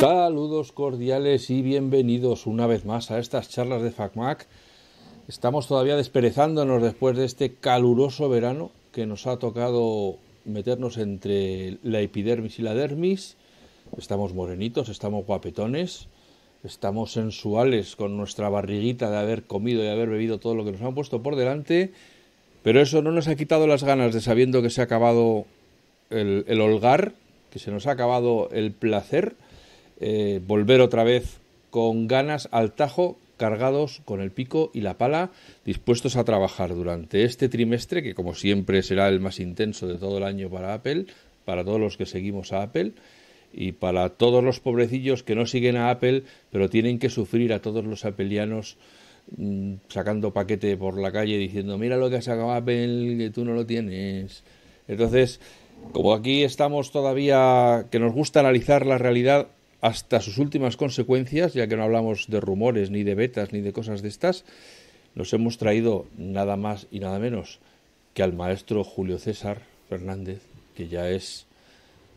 Saludos cordiales y bienvenidos una vez más a estas charlas de FacMac. Estamos todavía desperezándonos después de este caluroso verano que nos ha tocado meternos entre la epidermis y la dermis. Estamos morenitos, estamos guapetones, estamos sensuales con nuestra barriguita de haber comido y haber bebido todo lo que nos han puesto por delante, pero eso no nos ha quitado las ganas de sabiendo que se ha acabado el, el holgar, que se nos ha acabado el placer eh, volver otra vez con ganas al tajo, cargados con el pico y la pala, dispuestos a trabajar durante este trimestre, que como siempre será el más intenso de todo el año para Apple, para todos los que seguimos a Apple y para todos los pobrecillos que no siguen a Apple, pero tienen que sufrir a todos los apelianos mm, sacando paquete por la calle diciendo, mira lo que ha sacado Apple, que tú no lo tienes. Entonces, como aquí estamos todavía, que nos gusta analizar la realidad, hasta sus últimas consecuencias, ya que no hablamos de rumores, ni de betas, ni de cosas de estas, nos hemos traído nada más y nada menos que al maestro Julio César Fernández, que ya es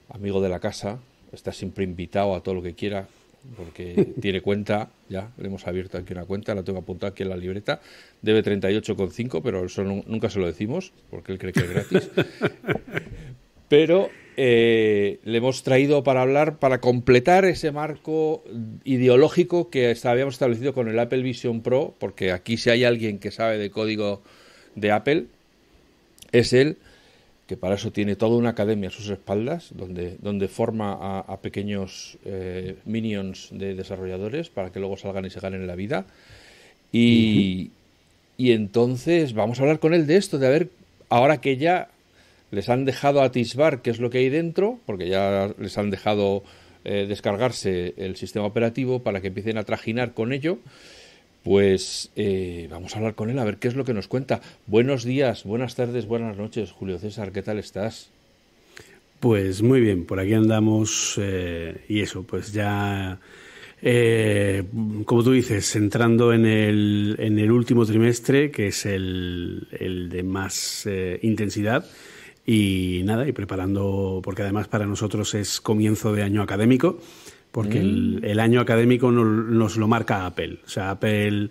amigo de la casa, está siempre invitado a todo lo que quiera, porque tiene cuenta, ya le hemos abierto aquí una cuenta, la tengo apuntada aquí en la libreta, debe 38,5, pero eso nunca se lo decimos, porque él cree que es gratis. Pero eh, le hemos traído para hablar, para completar ese marco ideológico que habíamos establecido con el Apple Vision Pro, porque aquí si hay alguien que sabe de código de Apple, es él, que para eso tiene toda una academia a sus espaldas, donde, donde forma a, pequeños eh, minions de desarrolladores para que luego salgan y se ganen la vida. Y, y entonces vamos a hablar con él de esto, de haber, ahora que ya les han dejado atisbar qué es lo que hay dentro, porque ya les han dejado eh, descargarse el sistema operativo para que empiecen a trajinar con ello. Pues eh, vamos a hablar con él a ver qué es lo que nos cuenta. Buenos días, buenas tardes, buenas noches, Julio César, ¿qué tal estás? Pues muy bien, por aquí andamos eh, y eso, pues ya, como tú dices, entrando en el, en el último trimestre, que es el, el de más intensidad, y nada, y preparando, porque además para nosotros es comienzo de año académico, porque el, mm. año académico nos lo marca Apple. O sea, Apple,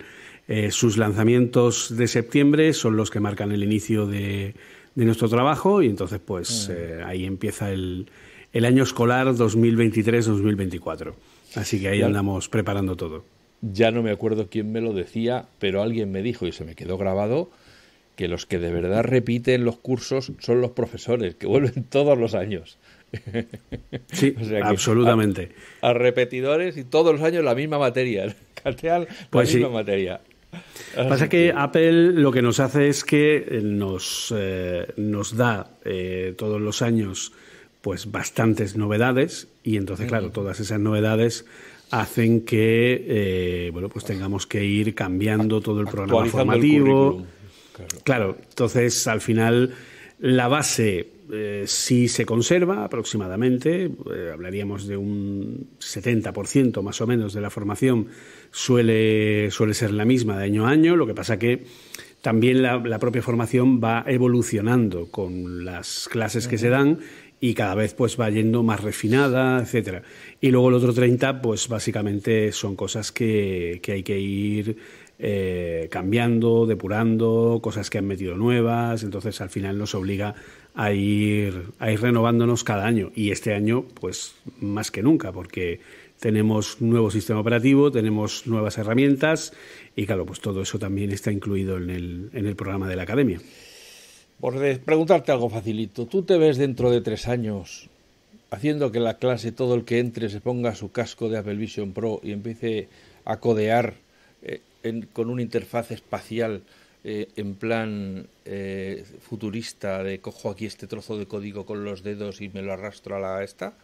eh, sus lanzamientos de septiembre son los que marcan el inicio de, nuestro trabajo y entonces pues mm. eh, ahí empieza el, el año escolar 2023-2024. Así que ahí andamos preparando todo. Ya no me acuerdo quién me lo decía, pero alguien me dijo y se me quedó grabado que los que de verdad repiten los cursos son los profesores, que vuelven todos los años. Sí, absolutamente. A, repetidores y todos los años la misma materia. Cateal, la pues misma materia. Pasa que Apple lo que nos hace es que eh, nos, eh, nos da eh, todos los años pues bastantes novedades y entonces claro, todas esas novedades hacen que bueno pues tengamos que ir cambiando todo el programa formativo. Claro, entonces al final la base eh, sí se conserva aproximadamente, eh, hablaríamos de un 70% más o menos de la formación suele, suele ser la misma de año a año, lo que pasa que también la, propia formación va evolucionando con las clases que se dan y cada vez pues va yendo más refinada, etcétera. Y luego el otro 30, pues básicamente son cosas que, que hay que ir eh, cambiando, depurando, cosas que han metido nuevas, entonces al final nos obliga a ir, a ir renovándonos cada año y este año pues más que nunca porque tenemos nuevo sistema operativo, tenemos nuevas herramientas y claro, pues todo eso también está incluido en el, programa de la academia. Por preguntarte algo facilito, ¿tú te ves dentro de tres años haciendo que la clase, todo el que entre, se ponga su casco de Apple Vision Pro y empiece a codear eh, con una interfaz espacial eh, en plan eh, futurista de cojo aquí este trozo de código con los dedos y me lo arrastro a la esta?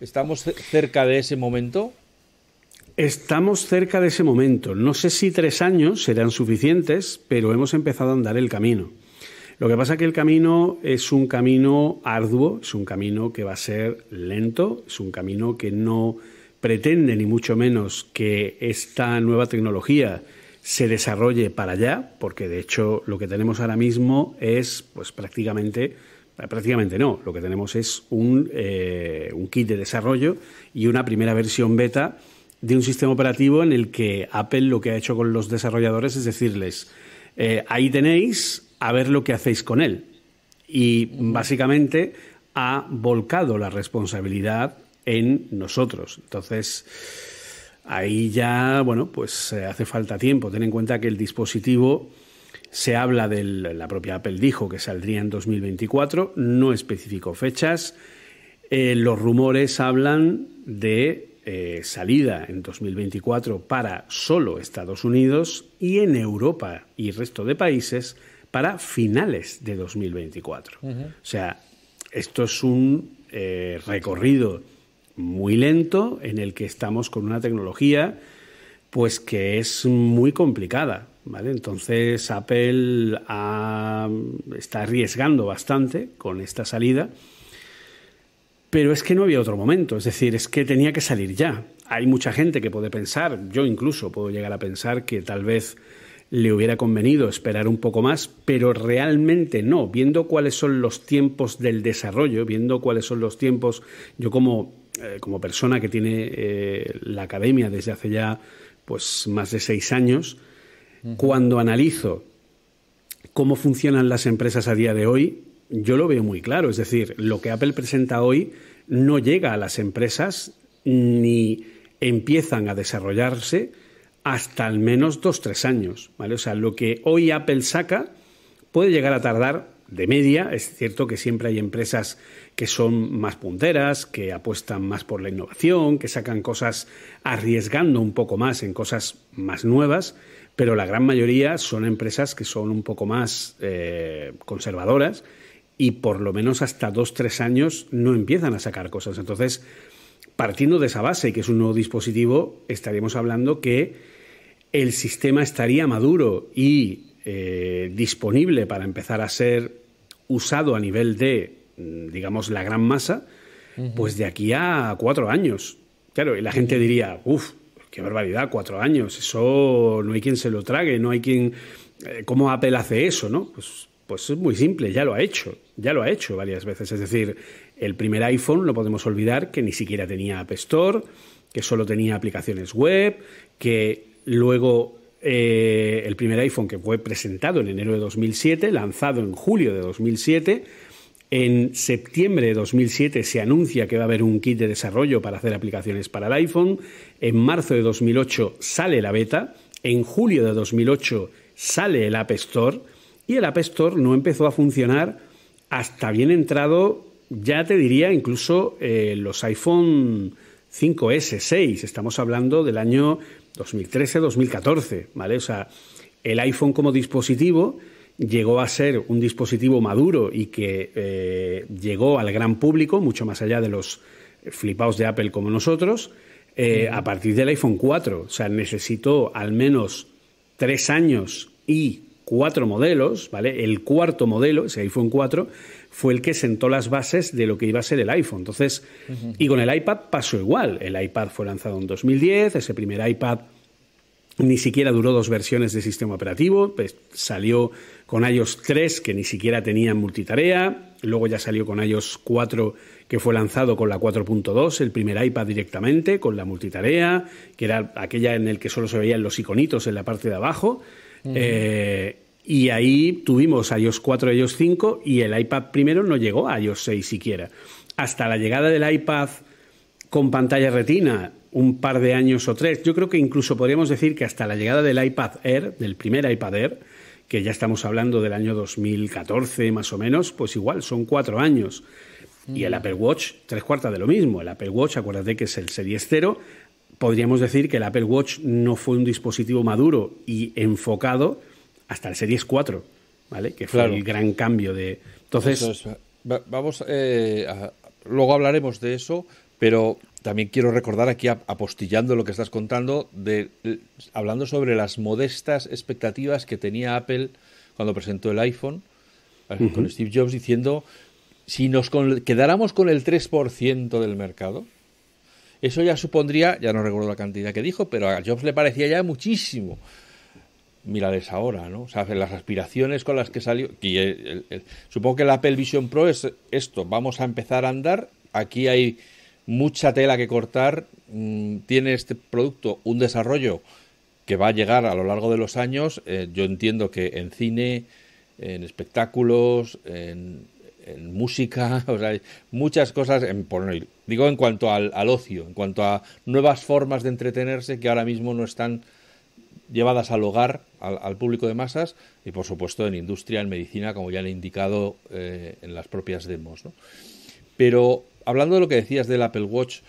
¿Estamos cerca de ese momento? Estamos cerca de ese momento. No sé si tres años serán suficientes, pero hemos empezado a andar el camino. Lo que pasa es que el camino es un camino arduo, es un camino que va a ser lento, es un camino que no pretende ni mucho menos que esta nueva tecnología se desarrolle para allá, porque de hecho lo que tenemos ahora mismo es pues prácticamente eh, prácticamente no, lo que tenemos es un, eh, un kit de desarrollo y una primera versión beta de un sistema operativo en el que Apple lo que ha hecho con los desarrolladores es decirles, eh, ahí tenéis, a ver lo que hacéis con él. Y básicamente ha volcado la responsabilidad en nosotros. Entonces, Ahí ya, bueno, pues eh, hace falta tiempo. Ten en cuenta que el dispositivo se habla de la propia Apple dijo que saldría en 2024, no especificó fechas. Eh, los rumores hablan de eh, salida en 2024 para solo Estados Unidos y en Europa y resto de países para finales de 2024. O sea, esto es un recorrido muy lento en el que estamos con una tecnología pues que es muy complicada. ¿Vale? Entonces Apple está arriesgando bastante con esta salida, pero es que no había otro momento, es decir, es que tenía que salir ya. Hay mucha gente que puede pensar, yo incluso puedo llegar a pensar que tal vez le hubiera convenido esperar un poco más, pero realmente no, viendo cuáles son los tiempos del desarrollo, viendo cuáles son los tiempos, yo como eh, como persona que tiene eh, la academia desde hace ya pues, más de seis años, cuando analizo cómo funcionan las empresas a día de hoy, yo lo veo muy claro. Es decir, lo que Apple presenta hoy no llega a las empresas ni empiezan a desarrollarse hasta al menos dos, tres años. ¿vale? O sea, lo que hoy Apple saca puede llegar a tardar de media. Es cierto que siempre hay empresas que son más punteras, que apuestan más por la innovación, que sacan cosas arriesgando un poco más en cosas más nuevas, pero la gran mayoría son empresas que son un poco más eh, conservadoras y por lo menos hasta dos, tres años no empiezan a sacar cosas. Entonces, partiendo de esa base, que es un nuevo dispositivo, estaríamos hablando que el sistema estaría maduro y eh, disponible para empezar a ser usado a nivel de, mm, digamos, la gran masa, pues de aquí a cuatro años. Claro, y la gente diría, uff, qué barbaridad, cuatro años, eso no hay quien se lo trague, no hay quien... Eh, ¿Cómo Apple hace eso, no? Pues, pues es muy simple, ya lo ha hecho, ya lo ha hecho varias veces. Es decir, el primer iPhone, no podemos olvidar, que ni siquiera tenía App Store, que solo tenía aplicaciones web, que luego eh, el primer iPhone que fue presentado en enero de 2007, lanzado en julio de 2007. En septiembre de 2007 se anuncia que va a haber un kit de desarrollo para hacer aplicaciones para el iPhone. En marzo de 2008 sale la beta. En julio de 2008 sale el App Store. Y el App Store no empezó a funcionar hasta bien entrado, ya te diría, incluso eh, los iPhone 5S, 6. Estamos hablando del año 2013-2014, ¿vale? O sea, el iPhone como dispositivo llegó a ser un dispositivo maduro y que eh, llegó al gran público, mucho más allá de los flipados de Apple como nosotros, eh, a partir del iPhone 4. O sea, necesitó al menos tres años y cuatro modelos, ¿vale? El cuarto modelo, ese iPhone 4, fue el que sentó las bases de lo que iba a ser el iPhone. Entonces, y con el iPad pasó igual. El iPad fue lanzado en 2010, ese primer iPad ni siquiera duró dos versiones de sistema operativo, pues salió con iOS 3 que ni siquiera tenía multitarea, luego ya salió con iOS 4 que fue lanzado con la 4.2, el primer iPad directamente, con la multitarea, que era aquella en el que solo se veían los iconitos en la parte de abajo. Y ahí tuvimos a iOS 4, iOS 5 y el iPad primero no llegó a iOS 6 siquiera. Hasta la llegada del iPad con pantalla retina, un par de años o tres, yo creo que incluso podríamos decir que hasta la llegada del iPad Air, del primer iPad Air, que ya estamos hablando del año 2014 más o menos, pues igual, son cuatro años. Y el mm. Apple Watch, tres cuartas de lo mismo. El Apple Watch, acuérdate que es el Series 0. Podríamos decir que el Apple Watch no fue un dispositivo maduro y enfocado hasta el Series 4, ¿vale? Que fue el gran cambio de. Entonces. Vamos, eh, luego hablaremos de eso, pero también quiero recordar aquí, apostillando lo que estás contando, de, hablando sobre las modestas expectativas que tenía Apple cuando presentó el iPhone, con Steve Jobs diciendo, si nos quedáramos con el 3% del mercado, eso ya supondría, ya no recuerdo la cantidad que dijo, pero a Jobs le parecía ya muchísimo mirales ahora, ¿no? O sea, las aspiraciones con las que salió. supongo que la Apple Vision Pro es esto: vamos a empezar a andar. Aquí hay mucha tela que cortar. Mm, tiene este producto un desarrollo que va a llegar a lo largo de los años. Eh, yo entiendo que en cine, en espectáculos, en, música, o sea, muchas cosas. En, digo en cuanto al ocio, en cuanto a nuevas formas de entretenerse que ahora mismo no están llevadas al hogar, al, público de masas y, por supuesto, en industria, en medicina, como ya le he indicado eh, en las propias demos. Pero hablando de lo que decías del Apple Watch,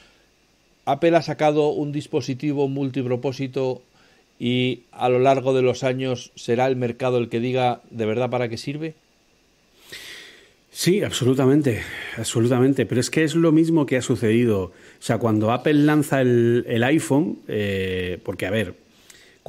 Apple ha sacado un dispositivo multipropósito y a lo largo de los años será el mercado el que diga de verdad para qué sirve. Sí, absolutamente, absolutamente. Pero es que es lo mismo que ha sucedido. O sea, cuando Apple lanza el, iPhone, eh, porque a ver,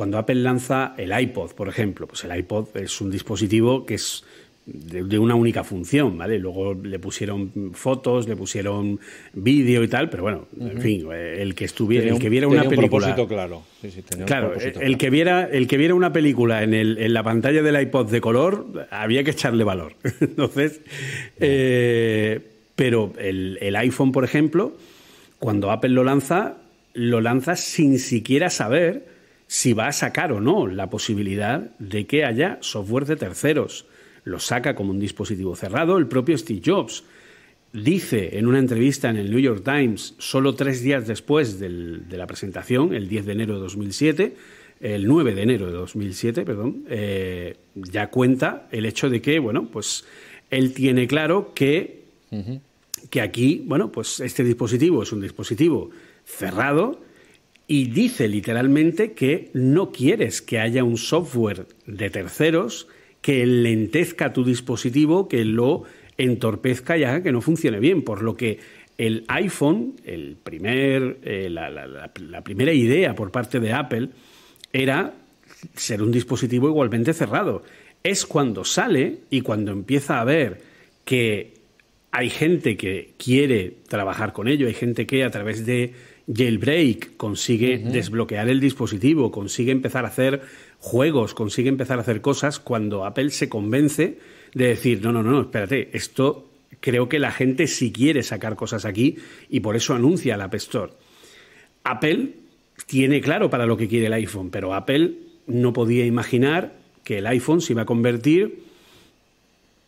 cuando Apple lanza el iPod, por ejemplo, pues el iPod es un dispositivo que es de, una única función, ¿vale? Luego le pusieron fotos, le pusieron vídeo y tal, pero bueno, en fin, eh, el que estuviera, el que viera una película. claro. tenía un propósito el que viera, el que viera una película en, la pantalla del iPod de color, había que echarle valor. Entonces, eh, pero el, el iPhone, por ejemplo, cuando Apple lo lanza, lo lanza sin siquiera saber si va a sacar o no la posibilidad de que haya software de terceros. Lo saca como un dispositivo cerrado el propio Steve Jobs. Dice en una entrevista en el New York Times, solo tres días después de la presentación, el 10 de enero de 2007, el 9 de enero de 2007, perdón, eh, ya cuenta el hecho de que, bueno, pues él tiene claro que, que aquí, bueno, pues este dispositivo es un dispositivo cerrado y dice literalmente que no quieres que haya un software de terceros que lentezca tu dispositivo, que lo entorpezca y haga que no funcione bien, por lo que el iPhone, el primer, eh, la, primera idea por parte de Apple era ser un dispositivo igualmente cerrado. Es cuando sale y cuando empieza a ver que hay gente que quiere trabajar con ello, hay gente que a través de jailbreak, consigue desbloquear el dispositivo, consigue empezar a hacer juegos, consigue empezar a hacer cosas cuando Apple se convence de decir, no, no, no, espérate, esto creo que la gente sí quiere sacar cosas aquí y por eso anuncia la App Store. Apple tiene claro para lo que quiere el iPhone, pero Apple no podía imaginar que el iPhone se iba a convertir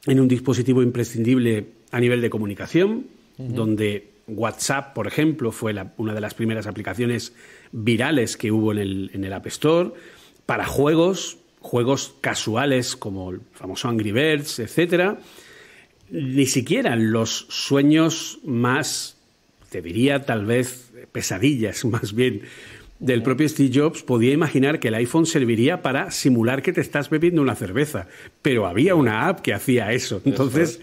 en un dispositivo imprescindible a nivel de comunicación, donde WhatsApp, por ejemplo, fue una de las primeras aplicaciones virales que hubo en el, App Store. Para juegos, juegos casuales como el famoso Angry Birds, etc. Ni siquiera los sueños más, te diría tal vez pesadillas más bien, del propio Steve Jobs podía imaginar que el iPhone serviría para simular que te estás bebiendo una cerveza, pero había una app que hacía eso. Entonces,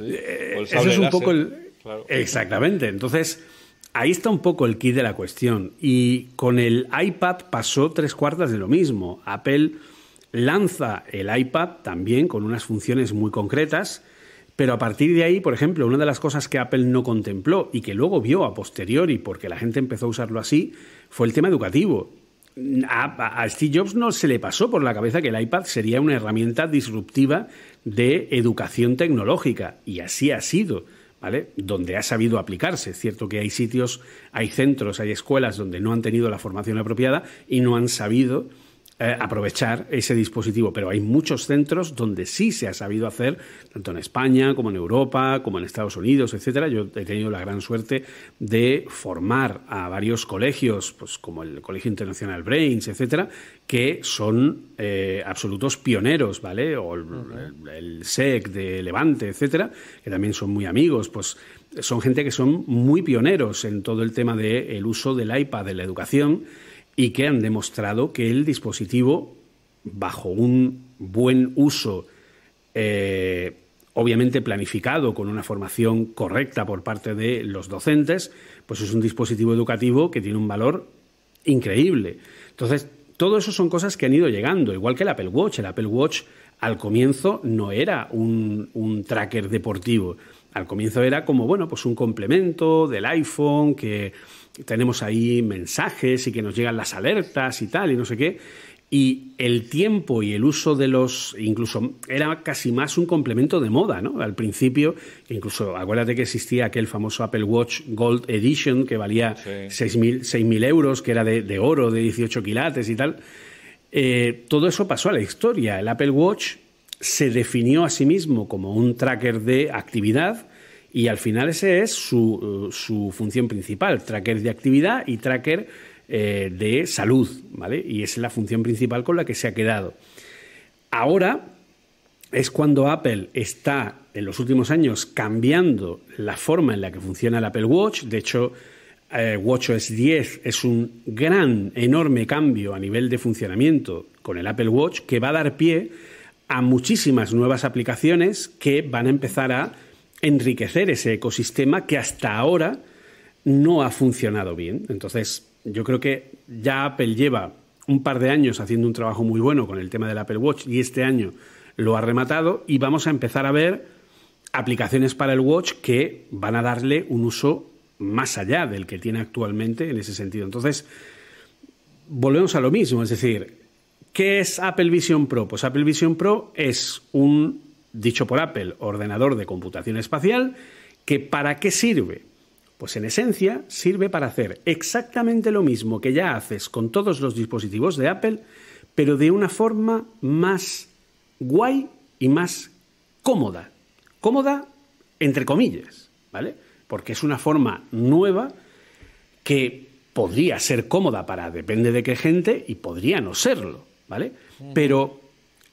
eh, eso es un poco el, Exactamente. Entonces, ahí está un poco el kit de la cuestión. Y con el iPad pasó tres cuartas de lo mismo. Apple lanza el iPad también con unas funciones muy concretas. Pero a partir de ahí, por ejemplo, una de las cosas que Apple no contempló y que luego vio a posteriori, porque la gente empezó a usarlo así, fue el tema educativo. a, Steve Jobs no se le pasó por la cabeza que el iPad sería una herramienta disruptiva de educación tecnológica, y así ha sido. Donde ha sabido aplicarse. Es cierto que hay sitios, hay centros, hay escuelas donde no han tenido la formación apropiada y no han sabido eh, aprovechar ese dispositivo. Pero hay muchos centros donde sí se ha sabido hacer, tanto en España como en Europa, como en Estados Unidos, etcétera. Yo he tenido la gran suerte de formar a varios colegios, pues como el Colegio Internacional Brains, etcétera, que son eh, absolutos pioneros, ¿vale? O el, SEC de Levante, etcétera, que también son muy amigos, pues son gente que son muy pioneros en todo el tema del uso del iPad en la educación y que han demostrado que el dispositivo, bajo un buen uso, eh, obviamente planificado con una formación correcta por parte de los docentes, pues es un dispositivo educativo que tiene un valor increíble. Entonces, todo eso son cosas que han ido llegando, igual que el Apple Watch. El Apple Watch al comienzo no era un, un, tracker deportivo. Al comienzo era como, bueno, pues un complemento del iPhone que tenemos ahí mensajes y que nos llegan las alertas y tal, y no sé qué. Y el tiempo y el uso de los, incluso era casi más un complemento de moda, ¿no? Al principio, incluso acuérdate que existía aquel famoso Apple Watch Gold Edition que valía seis 6.000 euros, que era de, de, oro, de 18 quilates y tal. Eh, todo eso pasó a la historia. El Apple Watch se definió a sí mismo como un tracker de actividad y al final ese es su, función principal, tracker de actividad y tracker eh, de salud, ¿vale? Y esa es la función principal con la que se ha quedado. Ahora es cuando Apple está en los últimos años cambiando la forma en la que funciona el Apple Watch. De hecho, eh, WatchOS 10 es un gran, enorme cambio a nivel de funcionamiento con el Apple Watch que va a dar pie a muchísimas nuevas aplicaciones que van a empezar a enriquecer ese ecosistema que hasta ahora no ha funcionado bien. Entonces, yo creo que ya Apple lleva un par de años haciendo un trabajo muy bueno con el tema del Apple Watch y este año lo ha rematado y vamos a empezar a ver aplicaciones para el Watch que van a darle un uso más allá del que tiene actualmente en ese sentido. Entonces, volvemos a lo mismo, es decir, ¿qué es Apple Vision Pro? Pues Apple Vision Pro es un dicho por Apple, ordenador de computación espacial, que ¿para qué sirve? Pues en esencia sirve para hacer exactamente lo mismo que ya haces con todos los dispositivos de Apple, pero de una forma más guay y más cómoda. Cómoda entre comillas, ¿vale? Porque es una forma nueva que podría ser cómoda para depende de qué gente y podría no serlo, ¿vale? Pero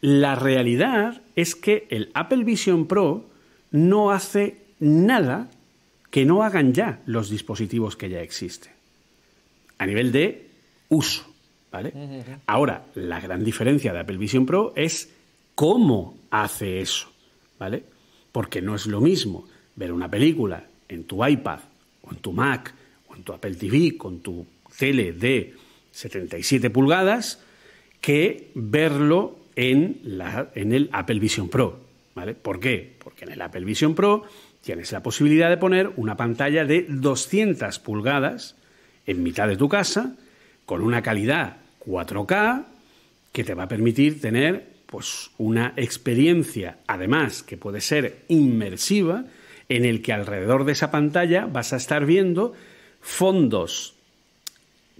la realidad es que el Apple Vision Pro no hace nada que no hagan ya los dispositivos que ya existen. A nivel de uso, ¿vale? Ahora, la gran diferencia de Apple Vision Pro es cómo hace eso, ¿vale? Porque no es lo mismo ver una película en tu iPad o en tu Mac o en tu Apple TV con tu tele de 77 pulgadas que verlo en, el Apple Vision Pro. ¿vale? ¿Por qué? Porque en el Apple Vision Pro tienes la posibilidad de poner una pantalla de 200 pulgadas en mitad de tu casa, con una calidad 4K, que te va a permitir tener pues, una experiencia, además, que puede ser inmersiva, en el que alrededor de esa pantalla vas a estar viendo fondos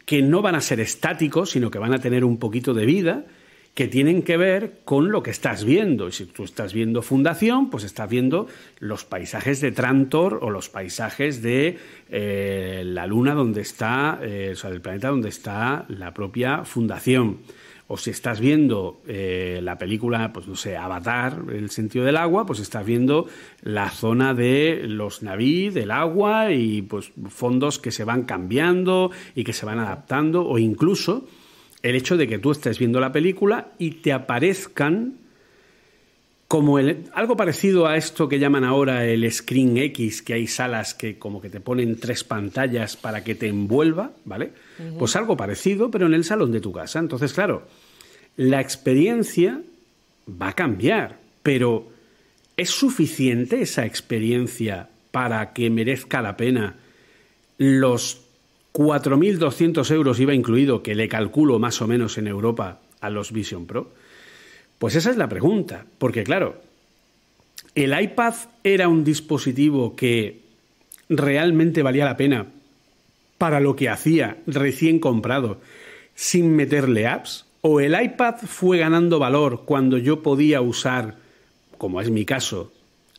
que no van a ser estáticos, sino que van a tener un poquito de vida, que tienen que ver con lo que estás viendo. Y si tú estás viendo Fundación, pues estás viendo los paisajes de Trantor o los paisajes de eh, la Luna donde está, eh, o sea, del planeta donde está la propia Fundación. O si estás viendo eh, la película, pues no sé, Avatar, el sentido del agua, pues estás viendo la zona de los naví, del agua y pues fondos que se van cambiando y que se van adaptando o incluso el hecho de que tú estés viendo la película y te aparezcan como el, algo parecido a esto que llaman ahora el Screen X, que hay salas que como que te ponen tres pantallas para que te envuelva, ¿vale? Pues algo parecido, pero en el salón de tu casa. Entonces, claro, la experiencia va a cambiar, pero ¿es suficiente esa experiencia para que merezca la pena los 4.200 euros iba incluido, que le calculo más o menos en Europa a los Vision Pro? Pues esa es la pregunta, porque claro, el iPad era un dispositivo que realmente valía la pena para lo que hacía recién comprado sin meterle apps? ¿O el iPad fue ganando valor cuando yo podía usar, como es mi caso,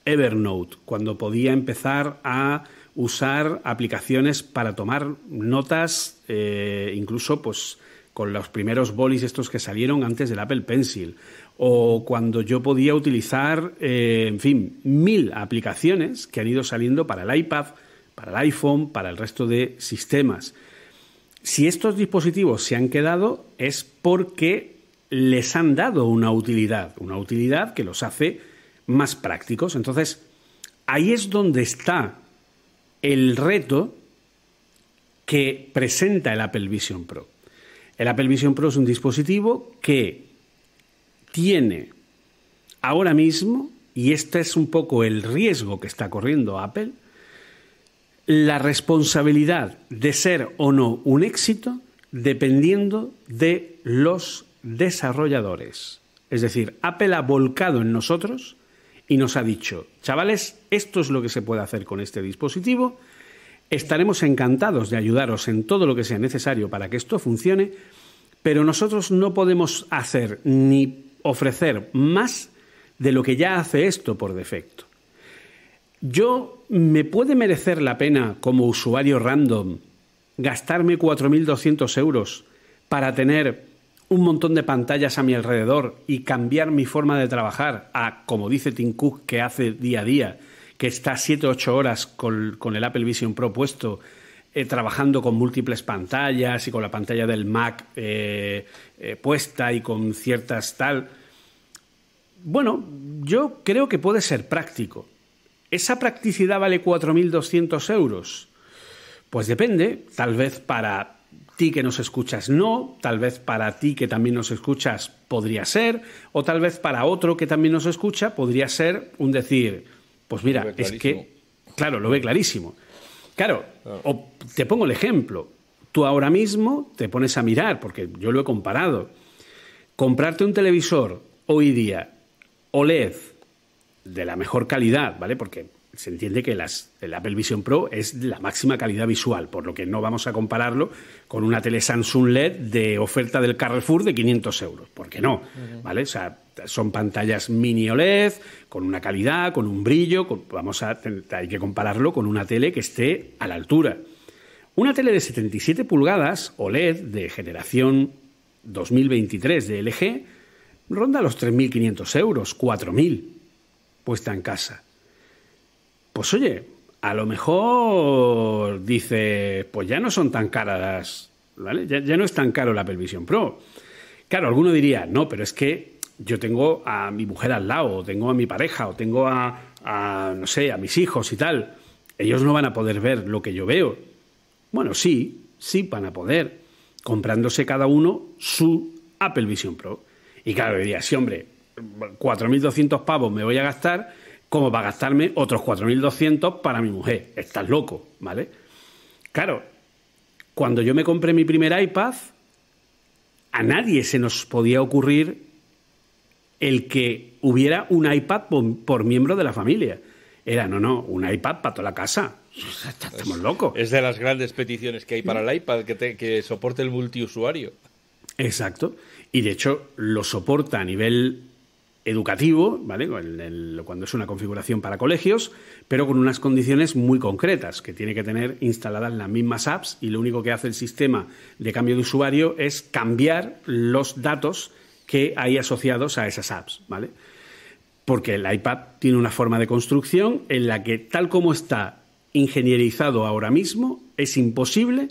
Evernote, cuando podía empezar a usar aplicaciones para tomar notas, eh, incluso pues con los primeros bolis estos que salieron antes del Apple Pencil, o cuando yo podía utilizar, eh, en fin, mil aplicaciones que han ido saliendo para el iPad, para el iPhone, para el resto de sistemas. Si estos dispositivos se han quedado es porque les han dado una utilidad, una utilidad que los hace más prácticos. Entonces, ahí es donde está el reto que presenta el Apple Vision Pro. El Apple Vision Pro es un dispositivo que tiene ahora mismo, y este es un poco el riesgo que está corriendo Apple, la responsabilidad de ser o no un éxito dependiendo de los desarrolladores. Es decir, Apple ha volcado en nosotros y nos ha dicho, chavales, esto es lo que se puede hacer con este dispositivo, estaremos encantados de ayudaros en todo lo que sea necesario para que esto funcione, pero nosotros no podemos hacer ni ofrecer más de lo que ya hace esto por defecto. Yo me puede merecer la pena como usuario random gastarme 4.200 euros para tener un montón de pantallas a mi alrededor y cambiar mi forma de trabajar a, como dice Tim Cook, que hace día a día, que está 7 8 horas con, el Apple Vision Pro puesto, eh, trabajando con múltiples pantallas y con la pantalla del Mac eh, eh, puesta y con ciertas tal. Bueno, yo creo que puede ser práctico. ¿Esa practicidad vale 4.200 euros? Pues depende, tal vez para ti que nos escuchas no, tal vez para ti que también nos escuchas podría ser, o tal vez para otro que también nos escucha podría ser un decir, pues mira, es que, claro, lo ve clarísimo. Claro, o te pongo el ejemplo, tú ahora mismo te pones a mirar, porque yo lo he comparado, comprarte un televisor hoy día OLED de la mejor calidad, ¿vale? Porque se entiende que las, el Apple Vision Pro es la máxima calidad visual, por lo que no vamos a compararlo con una tele Samsung LED de oferta del Carrefour de 500 euros. ¿Por qué no? ¿Vale? son pantallas mini OLED, con una calidad, con un brillo. vamos a, hay que compararlo con una tele que esté a la altura. Una tele de 77 pulgadas OLED de generación 2023 de LG ronda los 3.500 euros, 4.000 puesta en casa pues oye, a lo mejor dice, pues ya no son tan caras, ¿vale? Ya, no es tan caro la Apple Vision Pro. Claro, alguno diría, no, pero es que yo tengo a mi mujer al lado, o tengo a mi pareja, o tengo a, a, no sé, a mis hijos y tal. Ellos no van a poder ver lo que yo veo. Bueno, sí, sí van a poder, comprándose cada uno su Apple Vision Pro. Y claro, diría, sí, hombre, 4.200 pavos me voy a gastar como a gastarme otros 4.200 para mi mujer. Estás loco, ¿vale? Claro, cuando yo me compré mi primer iPad, a nadie se nos podía ocurrir el que hubiera un iPad por, miembro de la familia. Era, no, no, un iPad para toda la casa. Estamos locos. Es de las grandes peticiones que hay para el iPad, que soporte el multiusuario. Exacto. Y de hecho lo soporta a nivel educativo, ¿vale? cuando es una configuración para colegios, pero con unas condiciones muy concretas, que tiene que tener instaladas las mismas apps y lo único que hace el sistema de cambio de usuario es cambiar los datos que hay asociados a esas apps, ¿vale? Porque el iPad tiene una forma de construcción en la que, tal como está ingenierizado ahora mismo, es imposible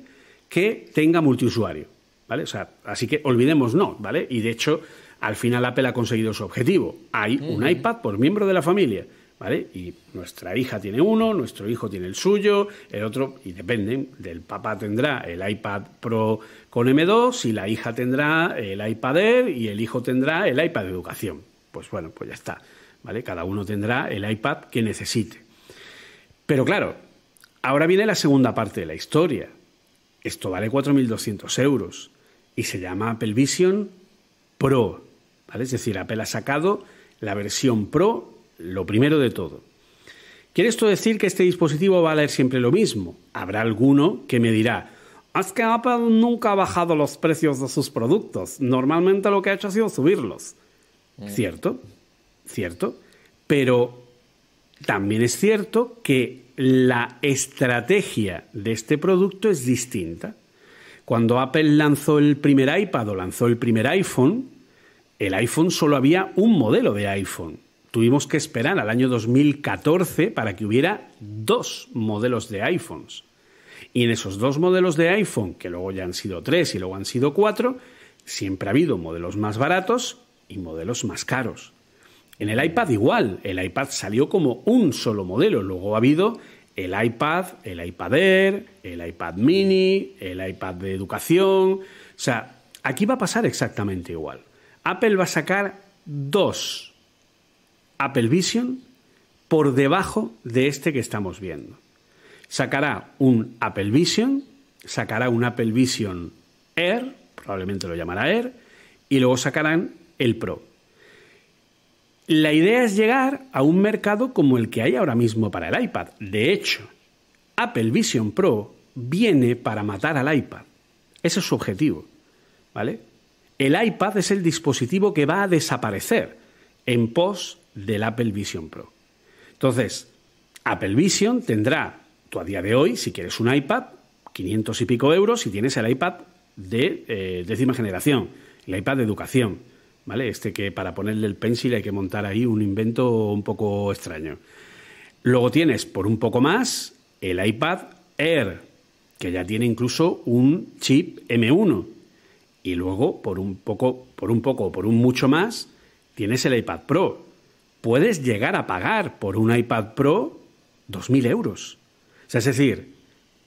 que tenga multiusuario, ¿vale? así que olvidemos no, ¿vale? Y de hecho, al final Apple ha conseguido su objetivo. Hay un iPad por miembro de la familia. ¿Vale? Y nuestra hija tiene uno, nuestro hijo tiene el suyo, el otro, y depende, del papá tendrá el iPad Pro con M2, y la hija tendrá el iPad Air y el hijo tendrá el iPad de educación. Pues bueno, pues ya está, ¿vale? Cada uno tendrá el iPad que necesite. Pero claro, ahora viene la segunda parte de la historia. Esto vale 4.200 euros y se llama Apple Vision Pro. Es decir, Apple ha sacado la versión Pro, lo primero de todo. ¿Quiere esto decir que este dispositivo va a leer siempre lo mismo? Habrá alguno que me dirá, es que Apple nunca ha bajado los precios de sus productos, normalmente lo que ha hecho ha sido subirlos. Mm. Cierto, cierto, pero también es cierto que la estrategia de este producto es distinta. Cuando Apple lanzó el primer iPad o lanzó el primer iPhone, el iPhone solo había un modelo de iPhone. Tuvimos que esperar al año 2014 para que hubiera dos modelos de iPhones. Y en esos dos modelos de iPhone, que luego ya han sido tres y luego han sido cuatro, siempre ha habido modelos más baratos y modelos más caros. En el iPad igual, el iPad salió como un solo modelo, luego ha habido el iPad, el iPad Air, el iPad mini, el iPad de educación. O sea, aquí va a pasar exactamente igual. Apple va a sacar dos Apple Vision por debajo de este que estamos viendo. Sacará un Apple Vision, sacará un Apple Vision Air, probablemente lo llamará Air, y luego sacarán el Pro. La idea es llegar a un mercado como el que hay ahora mismo para el iPad. De hecho, Apple Vision Pro viene para matar al iPad. Ese es su objetivo, ¿vale? el iPad es el dispositivo que va a desaparecer en pos del Apple Vision Pro. Entonces, Apple Vision tendrá, tú a día de hoy, si quieres un iPad, 500 y pico euros si tienes el iPad de eh, décima generación, el iPad de educación, ¿vale? Este que para ponerle el pencil hay que montar ahí un invento un poco extraño. Luego tienes, por un poco más, el iPad Air, que ya tiene incluso un chip M1, y luego, por un poco, por un poco, por un mucho más, tienes el iPad Pro. Puedes llegar a pagar por un iPad Pro 2.000 euros. es decir,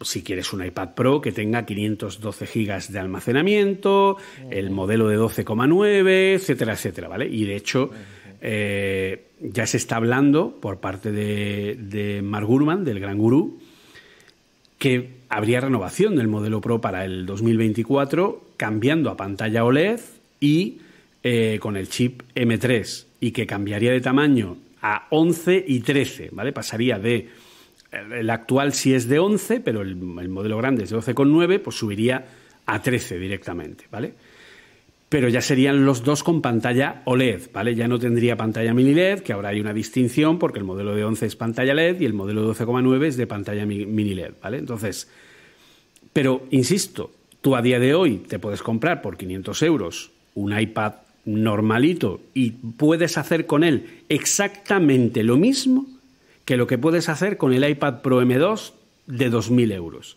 si quieres un iPad Pro que tenga 512 gigas de almacenamiento, el modelo de 12,9, etcétera, etcétera, ¿vale? Y de hecho, eh, ya se está hablando por parte de, de Mark Gurman, del gran gurú, que habría renovación del modelo Pro para el 2024, cambiando a pantalla OLED y eh, con el chip M3, y que cambiaría de tamaño a 11 y 13, ¿vale? Pasaría de. El actual si es de 11, pero el, el modelo grande es de 12,9, pues subiría a 13 directamente, ¿vale? pero ya serían los dos con pantalla OLED, ¿vale? Ya no tendría pantalla mini LED, que ahora hay una distinción porque el modelo de 11 es pantalla LED y el modelo de 12,9 es de pantalla mini LED, ¿vale? Entonces, pero insisto, tú a día de hoy te puedes comprar por 500 euros un iPad normalito y puedes hacer con él exactamente lo mismo que lo que puedes hacer con el iPad Pro M2 de 2.000 euros.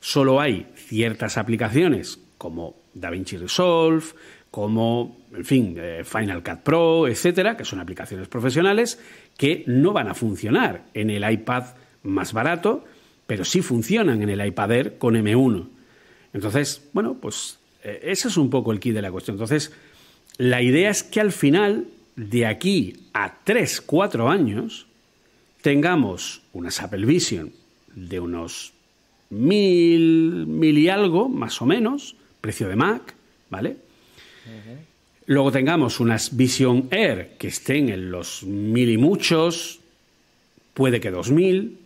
Solo hay ciertas aplicaciones como DaVinci Resolve, como, en fin, eh, Final Cut Pro, etcétera, que son aplicaciones profesionales que no van a funcionar en el iPad más barato, pero sí funcionan en el iPad Air con M1. Entonces, bueno, pues eh, ese es un poco el kit de la cuestión. Entonces, la idea es que al final, de aquí a 3, 4 años, tengamos unas Apple Vision de unos mil, mil y algo, más o menos, precio de Mac, ¿vale? Luego tengamos unas Vision Air que estén en los mil y muchos, puede que dos mil,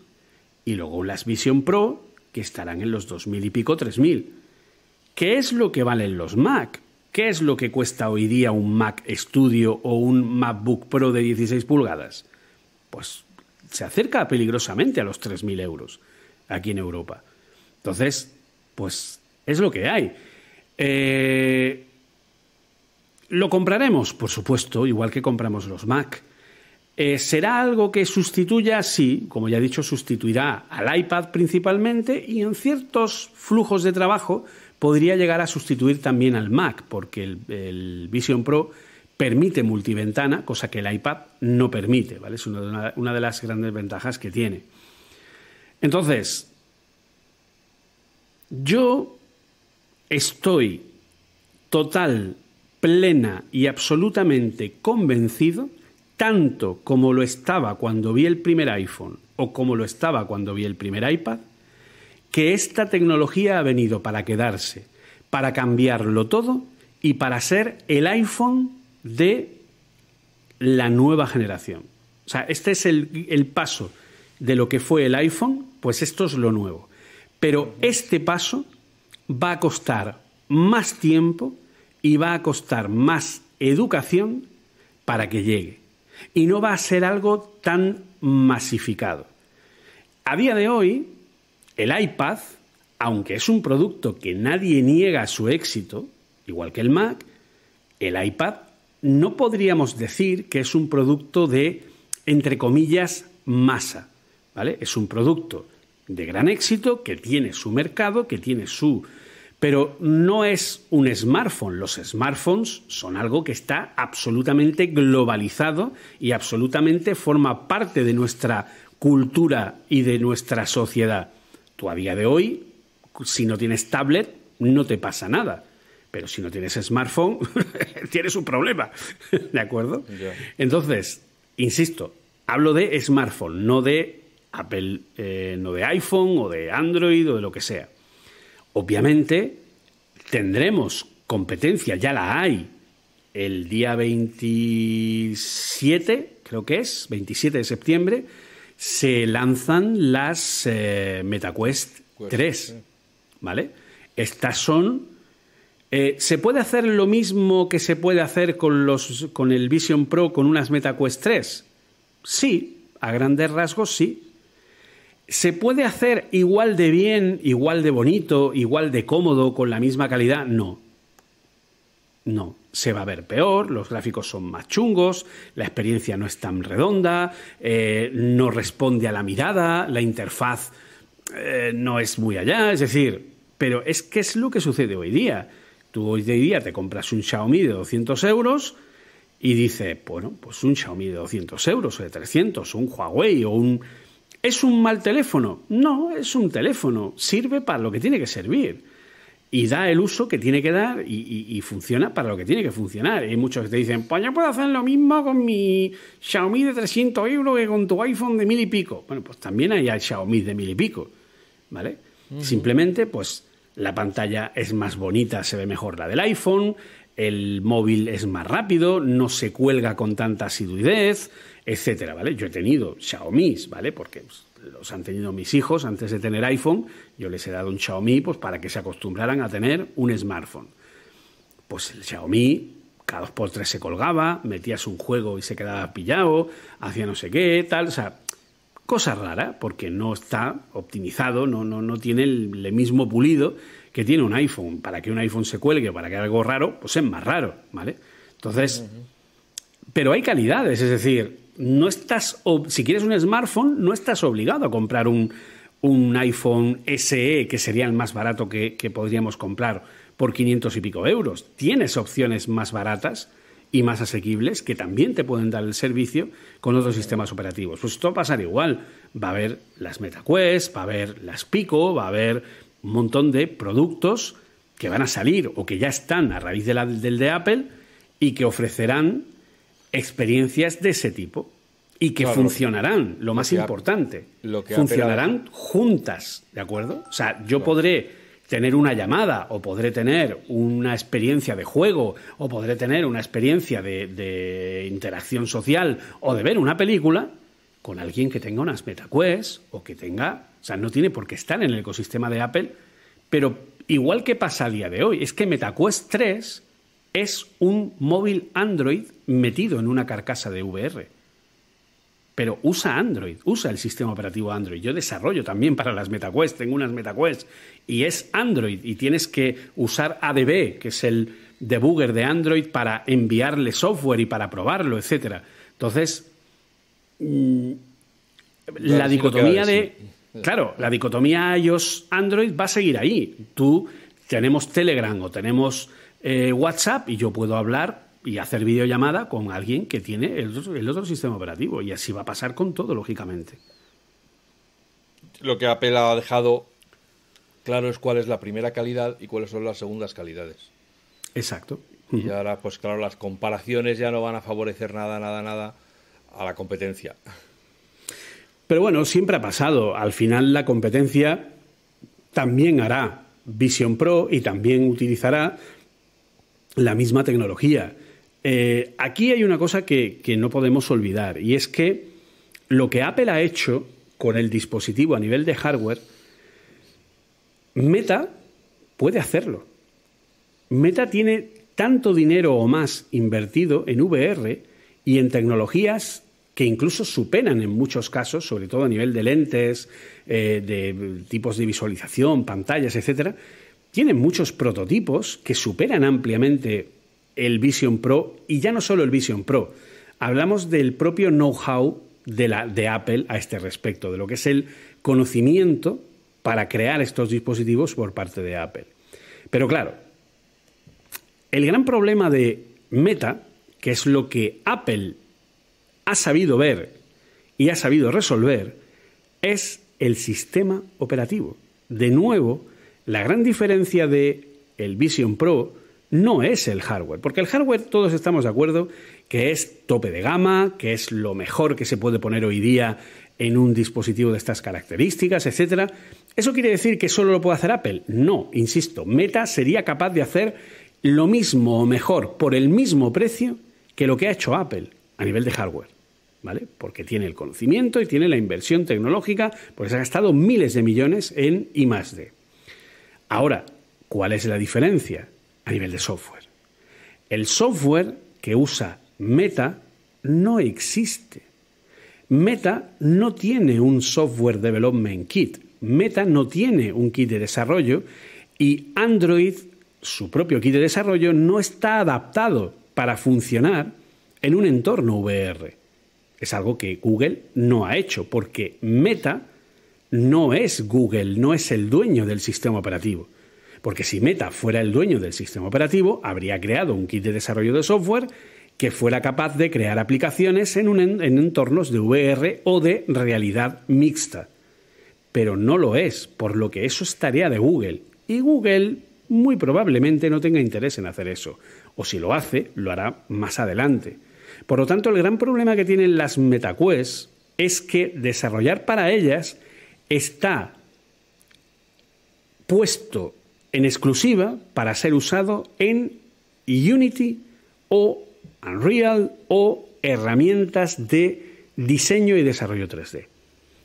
y luego unas Vision Pro que estarán en los dos mil y pico, tres mil. ¿Qué es lo que valen los Mac? ¿Qué es lo que cuesta hoy día un Mac Studio o un MacBook Pro de 16 pulgadas? Pues se acerca peligrosamente a los 3.000 euros aquí en Europa. Entonces, pues es lo que hay. Eh, ¿Lo compraremos? Por supuesto, igual que compramos los Mac. Eh, ¿Será algo que sustituya? Sí, como ya he dicho, sustituirá al iPad principalmente y en ciertos flujos de trabajo podría llegar a sustituir también al Mac, porque el, Vision Pro permite multiventana, cosa que el iPad no permite, ¿vale? Es una, una de las grandes ventajas que tiene. Entonces, yo estoy total plena y absolutamente convencido, tanto como lo estaba cuando vi el primer iPhone o como lo estaba cuando vi el primer iPad, que esta tecnología ha venido para quedarse, para cambiarlo todo y para ser el iPhone de la nueva generación. O sea, este es el, el paso de lo que fue el iPhone, pues esto es lo nuevo. Pero este paso va a costar más tiempo, y va a costar más educación para que llegue. Y no va a ser algo tan masificado. A día de hoy, el iPad, aunque es un producto que nadie niega su éxito, igual que el Mac, el iPad no podríamos decir que es un producto de, entre comillas, masa. ¿vale? Es un producto de gran éxito que tiene su mercado, que tiene su pero no es un smartphone. Los smartphones son algo que está absolutamente globalizado y absolutamente forma parte de nuestra cultura y de nuestra sociedad. Tú a día de hoy, si no tienes tablet, no te pasa nada. Pero si no tienes smartphone, tienes un problema. ¿De acuerdo? Entonces, insisto, hablo de smartphone, no de Apple, eh, no de iPhone o de Android o de lo que sea. Obviamente tendremos competencia, ya la hay, el día 27, creo que es, 27 de septiembre, se lanzan las eh, MetaQuest 3. ¿Vale? Estas son. Eh, ¿Se puede hacer lo mismo que se puede hacer con, los, con el Vision Pro con unas MetaQuest 3? Sí, a grandes rasgos sí. ¿Se puede hacer igual de bien, igual de bonito, igual de cómodo, con la misma calidad? No. No. Se va a ver peor, los gráficos son más chungos, la experiencia no es tan redonda, eh, no responde a la mirada, la interfaz eh, no es muy allá, es decir, pero es que es lo que sucede hoy día. Tú hoy día te compras un Xiaomi de 200 euros, y dice, bueno, pues un Xiaomi de 200 euros o de 300, un Huawei o un ¿Es un mal teléfono? No, es un teléfono. Sirve para lo que tiene que servir. Y da el uso que tiene que dar y, funciona para lo que tiene que funcionar. Y hay muchos que te dicen, pues yo puedo hacer lo mismo con mi Xiaomi de 300 euros que con tu iPhone de mil y pico. Bueno, pues también hay Xiaomi de mil y pico. ¿Vale? Simplemente, pues la pantalla es más bonita, se ve mejor la del iPhone, el móvil es más rápido, no se cuelga con tanta asiduidez, etcétera, ¿vale? Yo he tenido Xiaomi, ¿vale? Porque pues, los han tenido mis hijos antes de tener iPhone, yo les he dado un Xiaomi pues, para que se acostumbraran a tener un smartphone. Pues el Xiaomi cada dos por tres se colgaba, metías un juego y se quedaba pillado, hacía no sé qué, tal, o sea, cosa rara, porque no está optimizado, no, no, no tiene el, mismo pulido que tiene un iPhone. Para que un iPhone se cuelgue, para que algo raro, pues es más raro, ¿vale? Entonces, pero hay calidades, es decir, no estás, si quieres un smartphone, no estás obligado a comprar un, iPhone SE, que sería el más barato que, podríamos comprar por 500 y pico euros. Tienes opciones más baratas y más asequibles que también te pueden dar el servicio con otros sistemas operativos. Pues esto va a pasar igual. Va a haber las MetaQuest, va a haber las Pico, va a haber un montón de productos que van a salir o que ya están a raíz del de Apple y que ofrecerán experiencias de ese tipo y que funcionarán, lo, más importante, funcionarán juntas, ¿de acuerdo? O sea, yo podré tener una llamada o podré tener una experiencia de juego o podré tener una experiencia de, de interacción social o de ver una película con alguien que tenga unas MetaQuest o que tenga, o sea, no tiene por qué estar en el ecosistema de Apple, pero igual que pasa a día de hoy, es que MetaQuest 3 es un móvil Android metido en una carcasa de VR. Pero usa Android, usa el sistema operativo Android. Yo desarrollo también para las MetaQuest, tengo unas MetaQuest y es Android y tienes que usar ADB, que es el debugger de Android, para enviarle software y para probarlo, etc. Entonces, mm, la dicotomía de... Claro, la dicotomía iOS-Android va a seguir ahí. Tú tenemos Telegram o tenemos eh, WhatsApp y yo puedo hablar y hacer videollamada con alguien que tiene el otro, sistema operativo. Y así va a pasar con todo, lógicamente. Lo que Apple ha dejado claro es cuál es la primera calidad y cuáles son las segundas calidades. Exacto. Y ahora, pues claro, las comparaciones ya no van a favorecer nada, nada, nada a la competencia. Pero bueno, siempre ha pasado. Al final la competencia también hará Vision Pro y también utilizará la misma tecnología. Eh, aquí hay una cosa que, no podemos olvidar y es que lo que Apple ha hecho con el dispositivo a nivel de hardware, Meta puede hacerlo. Meta tiene tanto dinero o más invertido en VR y en tecnologías que incluso superan en muchos casos, sobre todo a nivel de lentes, eh, de tipos de visualización, pantallas, etcétera, tienen muchos prototipos que superan ampliamente el Vision Pro y ya no solo el Vision Pro. Hablamos del propio know-how de, Apple a este respecto, de lo que es el conocimiento para crear estos dispositivos por parte de Apple. Pero claro, el gran problema de Meta, que es lo que Apple ha sabido ver y ha sabido resolver, es el sistema operativo. De nuevo, la gran diferencia de el Vision Pro no es el hardware, porque el hardware todos estamos de acuerdo que es tope de gama, que es lo mejor que se puede poner hoy día en un dispositivo de estas características, etcétera. ¿Eso quiere decir que solo lo puede hacer Apple? No, insisto, Meta sería capaz de hacer lo mismo o mejor por el mismo precio que lo que ha hecho Apple a nivel de hardware. ¿Vale? Porque tiene el conocimiento y tiene la inversión tecnológica, porque se ha gastado miles de millones en de. Ahora, ¿cuál es la diferencia a nivel de software? El software que usa Meta no existe. Meta no tiene un software development kit. Meta no tiene un kit de desarrollo y Android, su propio kit de desarrollo, no está adaptado para funcionar en un entorno VR. Es algo que Google no ha hecho porque Meta no es Google, no es el dueño del sistema operativo. Porque si Meta fuera el dueño del sistema operativo, habría creado un kit de desarrollo de software que fuera capaz de crear aplicaciones en, entornos de VR o de realidad mixta. Pero no lo es, por lo que eso es tarea de Google. Y Google muy probablemente no tenga interés en hacer eso. O si lo hace, lo hará más adelante. Por lo tanto, el gran problema que tienen las MetaQuest es que desarrollar para ellas está puesto en exclusiva para ser usado en Unity o Unreal o herramientas de diseño y desarrollo 3D,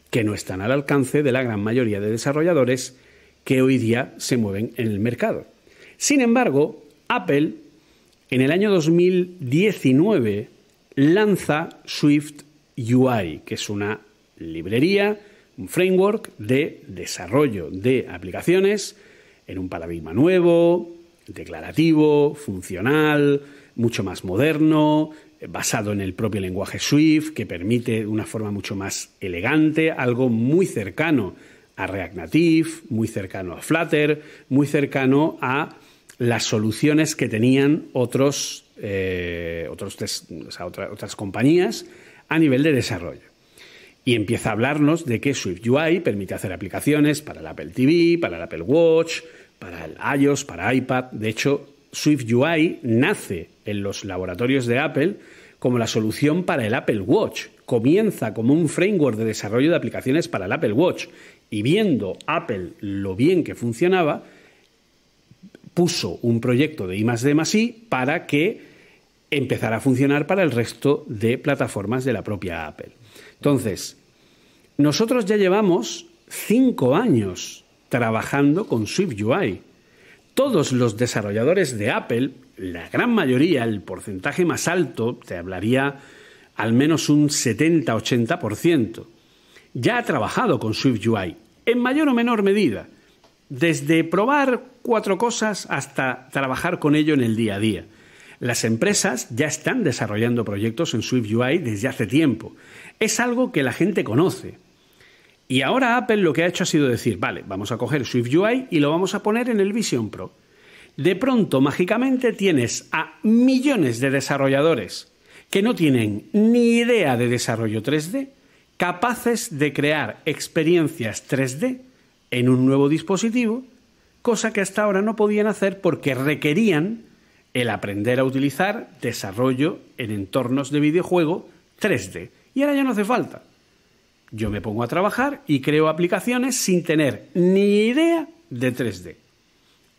que no están al alcance de la gran mayoría de desarrolladores que hoy día se mueven en el mercado. Sin embargo, Apple en el año 2019 lanza Swift UI, que es una librería un framework de desarrollo de aplicaciones en un paradigma nuevo, declarativo, funcional, mucho más moderno, basado en el propio lenguaje Swift, que permite una forma mucho más elegante, algo muy cercano a React Native, muy cercano a Flutter, muy cercano a las soluciones que tenían otros, eh, otros otras compañías a nivel de desarrollo y empieza a hablarnos de que Swift UI permite hacer aplicaciones para el Apple TV, para el Apple Watch, para el iOS, para iPad. De hecho, Swift UI nace en los laboratorios de Apple como la solución para el Apple Watch. Comienza como un framework de desarrollo de aplicaciones para el Apple Watch y viendo Apple lo bien que funcionaba, puso un proyecto de I más D más I para que empezara a funcionar para el resto de plataformas de la propia Apple. Entonces, nosotros ya llevamos cinco años trabajando con UI. Todos los desarrolladores de Apple, la gran mayoría, el porcentaje más alto, te hablaría al menos un 70-80%, ya ha trabajado con UI en mayor o menor medida, desde probar cuatro cosas hasta trabajar con ello en el día a día. Las empresas ya están desarrollando proyectos en Swift UI desde hace tiempo es algo que la gente conoce. Y ahora Apple lo que ha hecho ha sido decir, vale, vamos a coger UI y lo vamos a poner en el Vision Pro. De pronto, mágicamente, tienes a millones de desarrolladores que no tienen ni idea de desarrollo 3D, capaces de crear experiencias 3D en un nuevo dispositivo, cosa que hasta ahora no podían hacer porque requerían el aprender a utilizar desarrollo en entornos de videojuego 3D. Y ahora ya no hace falta. Yo me pongo a trabajar y creo aplicaciones sin tener ni idea de 3D.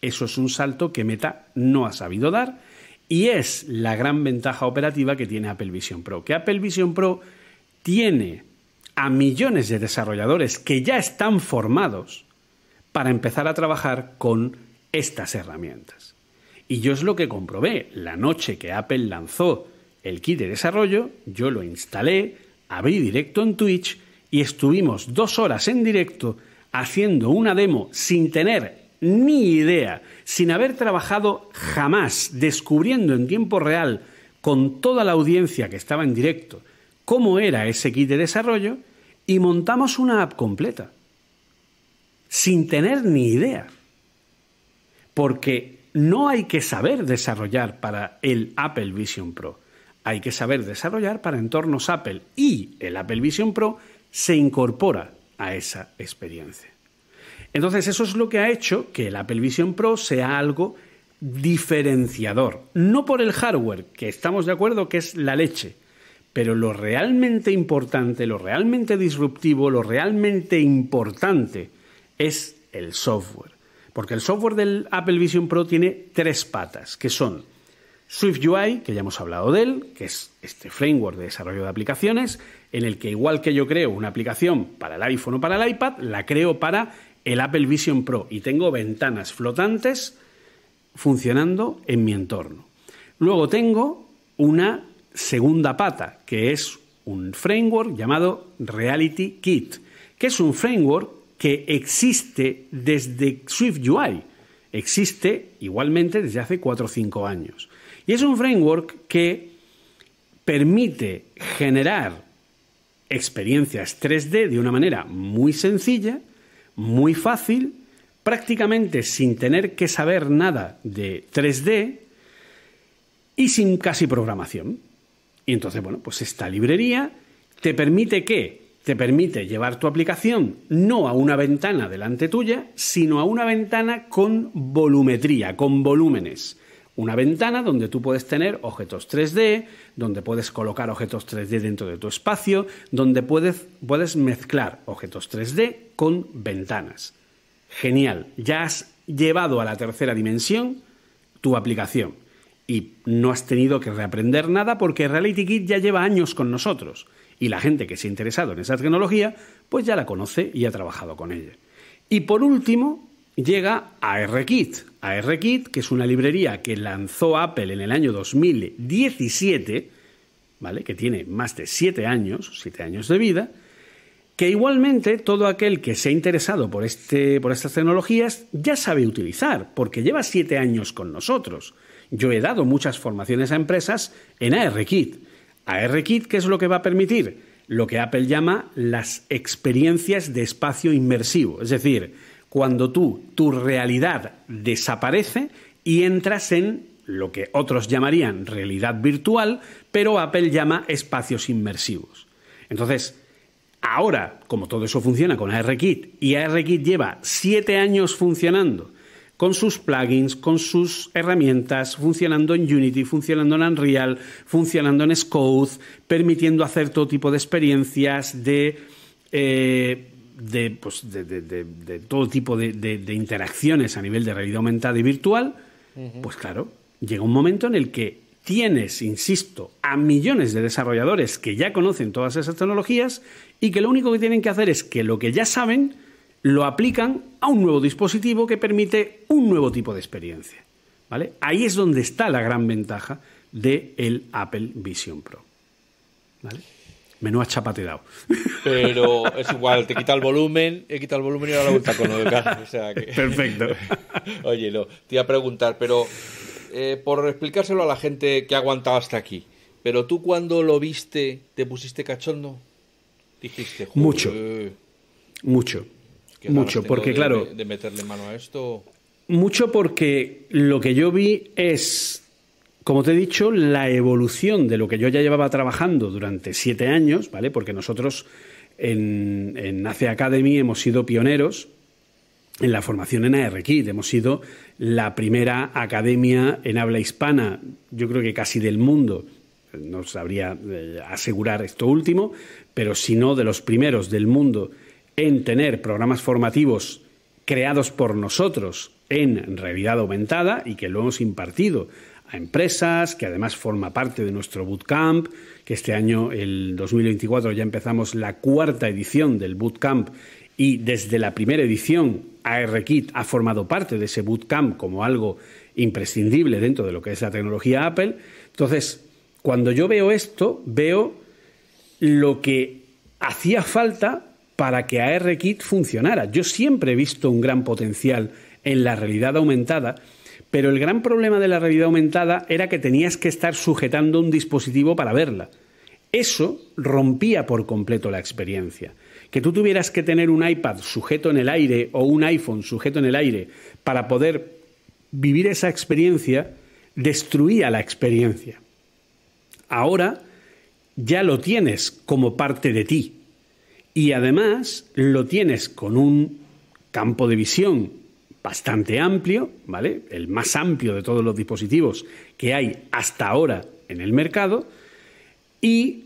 Eso es un salto que Meta no ha sabido dar y es la gran ventaja operativa que tiene Apple Vision Pro, que Apple Vision Pro tiene a millones de desarrolladores que ya están formados para empezar a trabajar con estas herramientas. Y yo es lo que comprobé la noche que Apple lanzó el kit de desarrollo, yo lo instalé, abrí directo en Twitch y estuvimos dos horas en directo haciendo una demo sin tener ni idea, sin haber trabajado jamás, descubriendo en tiempo real con toda la audiencia que estaba en directo cómo era ese kit de desarrollo y montamos una app completa, sin tener ni idea. Porque no hay que saber desarrollar para el Apple Vision Pro hay que saber desarrollar para entornos Apple y el Apple Vision Pro se incorpora a esa experiencia. Entonces eso es lo que ha hecho que el Apple Vision Pro sea algo diferenciador, no por el hardware, que estamos de acuerdo que es la leche, pero lo realmente importante, lo realmente disruptivo, lo realmente importante es el software. Porque el software del Apple Vision Pro tiene tres patas, que son Swift UI que ya hemos hablado de él, que es este framework de desarrollo de aplicaciones, en el que igual que yo creo una aplicación para el iPhone o para el iPad, la creo para el Apple Vision Pro y tengo ventanas flotantes funcionando en mi entorno. Luego tengo una segunda pata, que es un framework llamado Reality Kit, que es un framework que existe desde Swift UI, Existe igualmente desde hace 4 o 5 años. Y es un framework que permite generar experiencias 3D de una manera muy sencilla, muy fácil, prácticamente sin tener que saber nada de 3D y sin casi programación. Y entonces, bueno, pues esta librería te permite que te permite llevar tu aplicación no a una ventana delante tuya, sino a una ventana con volumetría, con volúmenes. Una ventana donde tú puedes tener objetos 3D, donde puedes colocar objetos 3D dentro de tu espacio, donde puedes, mezclar objetos 3D con ventanas. Genial, ya has llevado a la tercera dimensión tu aplicación y no has tenido que reaprender nada porque Reality Kit ya lleva años con nosotros y la gente que se ha interesado en esa tecnología pues ya la conoce y ha trabajado con ella. Y por último, llega ARKit. ARKit, que es una librería que lanzó Apple en el año 2017, ¿vale? que tiene más de siete años, siete años de vida, que igualmente todo aquel que se ha interesado por, este, por estas tecnologías ya sabe utilizar, porque lleva siete años con nosotros. Yo he dado muchas formaciones a empresas en ARKit. ARKit, ¿qué es lo que va a permitir? Lo que Apple llama las experiencias de espacio inmersivo, es decir, cuando tú, tu realidad desaparece y entras en lo que otros llamarían realidad virtual, pero Apple llama espacios inmersivos. Entonces, ahora, como todo eso funciona con ARKit y ARKit lleva siete años funcionando, con sus plugins, con sus herramientas, funcionando en Unity, funcionando en Unreal, funcionando en Scode, permitiendo hacer todo tipo de experiencias, de eh, de, pues, de, todo tipo de, interacciones a nivel de realidad aumentada y virtual, pues claro, llega un momento en el que tienes, insisto, a millones de desarrolladores que ya conocen todas esas tecnologías y que lo único que tienen que hacer es que lo que ya saben lo aplican a un nuevo dispositivo que permite un nuevo tipo de experiencia. ¿vale? Ahí es donde está la gran ventaja del el Apple Vision Pro. ¿vale? Menuda chapa te Pero es igual, te quita el volumen, he quitado el volumen y ahora la vuelta con lo de Perfecto. Oye, no, te iba a preguntar, pero eh, por explicárselo a la gente que ha aguantado hasta aquí, pero tú cuando lo viste, ¿te pusiste cachondo? Dijiste, Mucho. Mucho. Mucho, porque claro. De meterle mano a esto. Mucho porque lo que yo vi es como te he dicho, la evolución de lo que yo ya llevaba trabajando durante siete años, ¿vale? Porque nosotros en, en ACE Academy hemos sido pioneros en la formación en ARKit. Hemos sido la primera academia en habla hispana, yo creo que casi del mundo. No sabría eh, asegurar esto último, pero si no de los primeros del mundo en tener programas formativos creados por nosotros en realidad aumentada y que lo hemos impartido empresas, que además forma parte de nuestro bootcamp, que este año, el 2024, ya empezamos la cuarta edición del bootcamp y desde la primera edición ARKit ha formado parte de ese bootcamp como algo imprescindible dentro de lo que es la tecnología Apple. Entonces, cuando yo veo esto, veo lo que hacía falta para que ARKit funcionara. Yo siempre he visto un gran potencial en la realidad aumentada pero el gran problema de la realidad aumentada era que tenías que estar sujetando un dispositivo para verla. Eso rompía por completo la experiencia. Que tú tuvieras que tener un iPad sujeto en el aire o un iPhone sujeto en el aire para poder vivir esa experiencia destruía la experiencia. Ahora ya lo tienes como parte de ti y además lo tienes con un campo de visión bastante amplio, ¿vale? El más amplio de todos los dispositivos que hay hasta ahora en el mercado y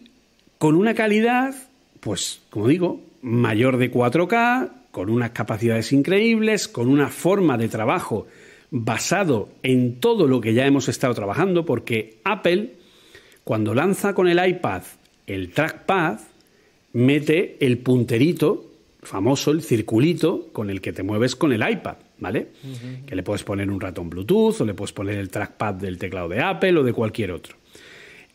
con una calidad, pues como digo, mayor de 4K, con unas capacidades increíbles, con una forma de trabajo basado en todo lo que ya hemos estado trabajando, porque Apple, cuando lanza con el iPad el trackpad, mete el punterito famoso, el circulito con el que te mueves con el iPad. ¿vale? Que le puedes poner un ratón Bluetooth o le puedes poner el trackpad del teclado de Apple o de cualquier otro.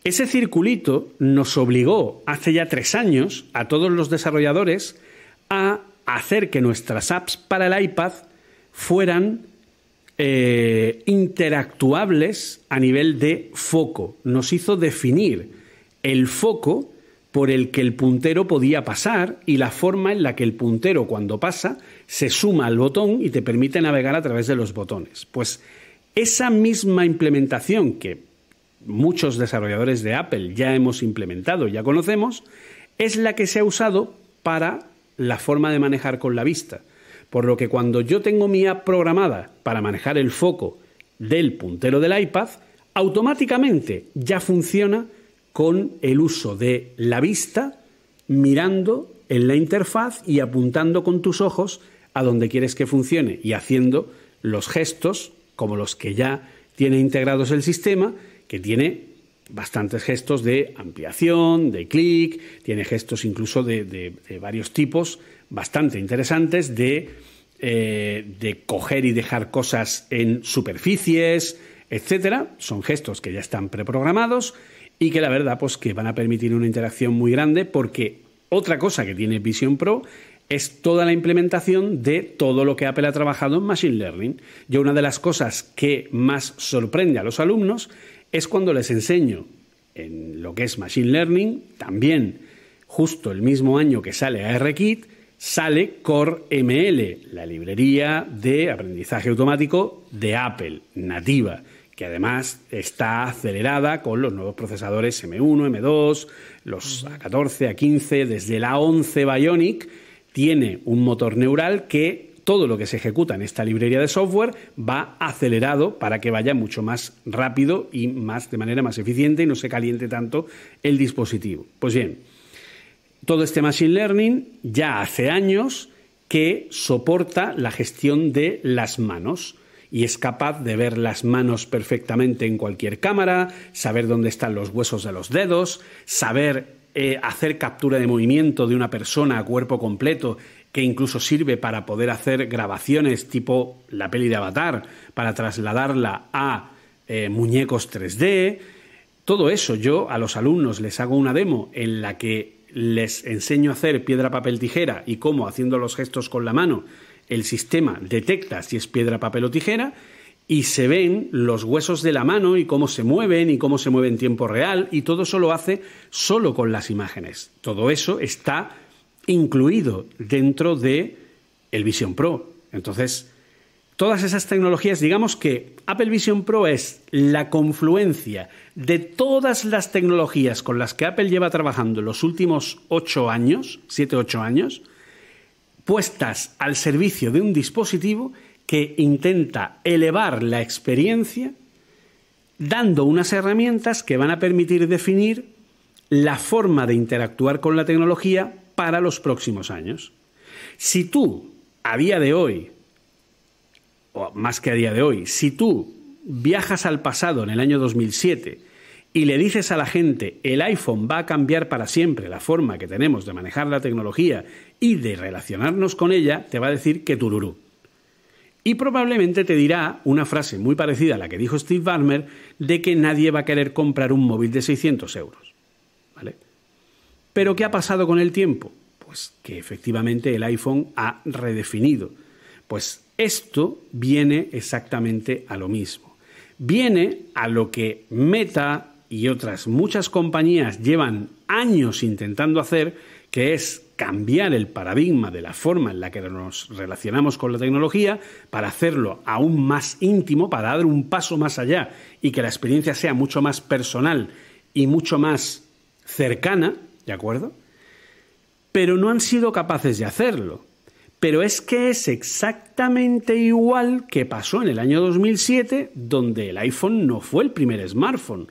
Ese circulito nos obligó hace ya tres años a todos los desarrolladores a hacer que nuestras apps para el iPad fueran eh, interactuables a nivel de foco. Nos hizo definir el foco por el que el puntero podía pasar y la forma en la que el puntero cuando pasa se suma al botón y te permite navegar a través de los botones. Pues esa misma implementación que muchos desarrolladores de Apple ya hemos implementado, ya conocemos, es la que se ha usado para la forma de manejar con la vista. Por lo que cuando yo tengo mi app programada para manejar el foco del puntero del iPad, automáticamente ya funciona con el uso de la vista mirando en la interfaz y apuntando con tus ojos a donde quieres que funcione y haciendo los gestos como los que ya tiene integrados el sistema, que tiene bastantes gestos de ampliación, de clic, tiene gestos incluso de, varios tipos bastante interesantes de, eh, de coger y dejar cosas en superficies, etcétera. Son gestos que ya están preprogramados y que la verdad pues que van a permitir una interacción muy grande porque otra cosa que tiene Vision Pro es toda la implementación de todo lo que Apple ha trabajado en Machine Learning. Yo una de las cosas que más sorprende a los alumnos es cuando les enseño en lo que es Machine Learning, también justo el mismo año que sale ARKit, sale Core ML, la librería de aprendizaje automático de Apple, nativa que además está acelerada con los nuevos procesadores M1, M2, los A14, A15, desde la 11 Bionic, tiene un motor neural que todo lo que se ejecuta en esta librería de software va acelerado para que vaya mucho más rápido y más de manera más eficiente y no se caliente tanto el dispositivo. Pues bien, todo este machine learning ya hace años que soporta la gestión de las manos y es capaz de ver las manos perfectamente en cualquier cámara, saber dónde están los huesos de los dedos, saber eh, hacer captura de movimiento de una persona a cuerpo completo que incluso sirve para poder hacer grabaciones tipo la peli de Avatar, para trasladarla a eh, muñecos 3D. Todo eso yo a los alumnos les hago una demo en la que les enseño a hacer piedra, papel, tijera y cómo haciendo los gestos con la mano el sistema detecta si es piedra, papel o tijera y se ven los huesos de la mano y cómo se mueven y cómo se mueve en tiempo real y todo eso lo hace solo con las imágenes. Todo eso está incluido dentro de el Vision Pro. Entonces, todas esas tecnologías, digamos que Apple Vision Pro es la confluencia de todas las tecnologías con las que Apple lleva trabajando los últimos ocho años, siete, ocho años, puestas al servicio de un dispositivo que intenta elevar la experiencia dando unas herramientas que van a permitir definir la forma de interactuar con la tecnología para los próximos años. Si tú, a día de hoy, o más que a día de hoy, si tú viajas al pasado en el año 2007, y le dices a la gente, el iPhone va a cambiar para siempre la forma que tenemos de manejar la tecnología y de relacionarnos con ella, te va a decir que tururú. Y probablemente te dirá una frase muy parecida a la que dijo Steve Ballmer de que nadie va a querer comprar un móvil de 600 euros. ¿Vale? Pero ¿qué ha pasado con el tiempo? Pues que efectivamente el iPhone ha redefinido. Pues esto viene exactamente a lo mismo. Viene a lo que Meta, y otras muchas compañías llevan años intentando hacer, que es cambiar el paradigma de la forma en la que nos relacionamos con la tecnología para hacerlo aún más íntimo, para dar un paso más allá y que la experiencia sea mucho más personal y mucho más cercana, ¿de acuerdo? Pero no han sido capaces de hacerlo. Pero es que es exactamente igual que pasó en el año 2007, donde el iPhone no fue el primer smartphone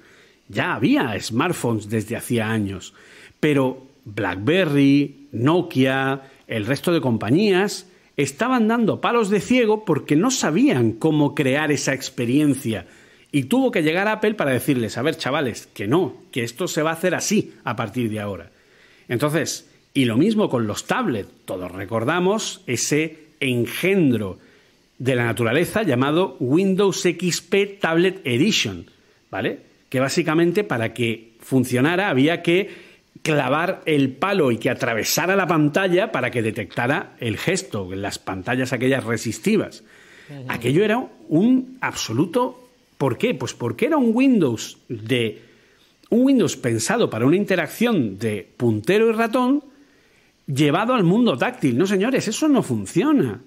ya había smartphones desde hacía años, pero BlackBerry, Nokia, el resto de compañías estaban dando palos de ciego porque no sabían cómo crear esa experiencia. Y tuvo que llegar Apple para decirles, a ver chavales, que no, que esto se va a hacer así a partir de ahora. Entonces, y lo mismo con los tablets, todos recordamos ese engendro de la naturaleza llamado Windows XP Tablet Edition, ¿vale? que básicamente para que funcionara había que clavar el palo y que atravesara la pantalla para que detectara el gesto, las pantallas aquellas resistivas. Aquello era un absoluto... ¿Por qué? Pues porque era un Windows de... Un Windows pensado para una interacción de puntero y ratón llevado al mundo táctil. No, señores, eso no funciona.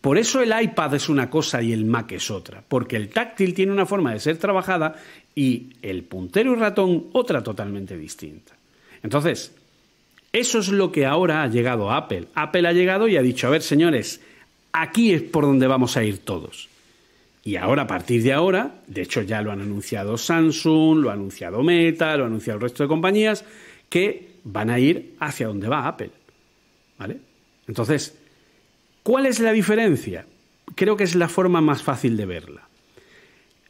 Por eso el iPad es una cosa y el Mac es otra, porque el táctil tiene una forma de ser trabajada y el puntero y ratón otra totalmente distinta. Entonces, eso es lo que ahora ha llegado Apple. Apple ha llegado y ha dicho, a ver señores, aquí es por donde vamos a ir todos. Y ahora, a partir de ahora, de hecho ya lo han anunciado Samsung, lo ha anunciado Meta, lo ha anunciado el resto de compañías, que van a ir hacia donde va Apple. ¿Vale? Entonces, ¿cuál es la diferencia? Creo que es la forma más fácil de verla.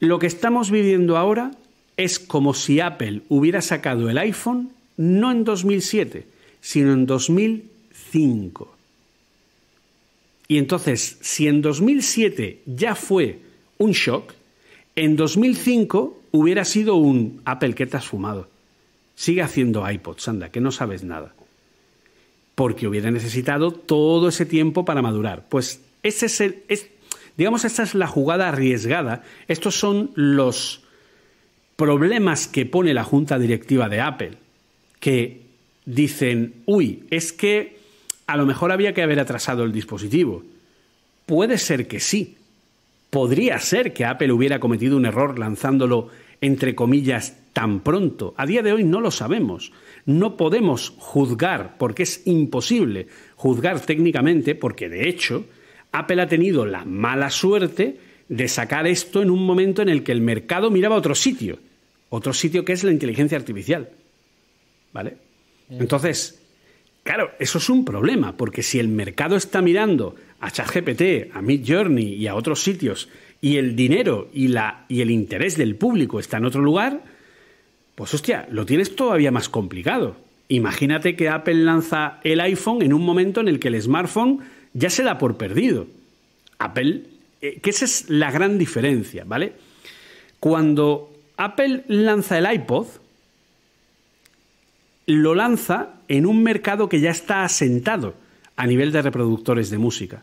Lo que estamos viviendo ahora es como si Apple hubiera sacado el iPhone no en 2007, sino en 2005. Y entonces, si en 2007 ya fue un shock, en 2005 hubiera sido un Apple que te has fumado. Sigue haciendo iPods, anda, que no sabes nada. Porque hubiera necesitado todo ese tiempo para madurar. Pues ese es el, es Digamos, esta es la jugada arriesgada. Estos son los problemas que pone la junta directiva de Apple, que dicen, uy, es que a lo mejor había que haber atrasado el dispositivo. Puede ser que sí. Podría ser que Apple hubiera cometido un error lanzándolo, entre comillas, tan pronto. A día de hoy no lo sabemos. No podemos juzgar, porque es imposible juzgar técnicamente, porque de hecho Apple ha tenido la mala suerte de sacar esto en un momento en el que el mercado miraba a otro sitio, otro sitio que es la inteligencia artificial. ¿Vale? Entonces, claro, eso es un problema, porque si el mercado está mirando a ChatGPT, a MidJourney y a otros sitios, y el dinero y, la, y el interés del público está en otro lugar, pues hostia, lo tienes todavía más complicado. Imagínate que Apple lanza el iPhone en un momento en el que el smartphone ya se da por perdido. Apple, eh, que esa es la gran diferencia, ¿vale? Cuando Apple lanza el iPod, lo lanza en un mercado que ya está asentado a nivel de reproductores de música.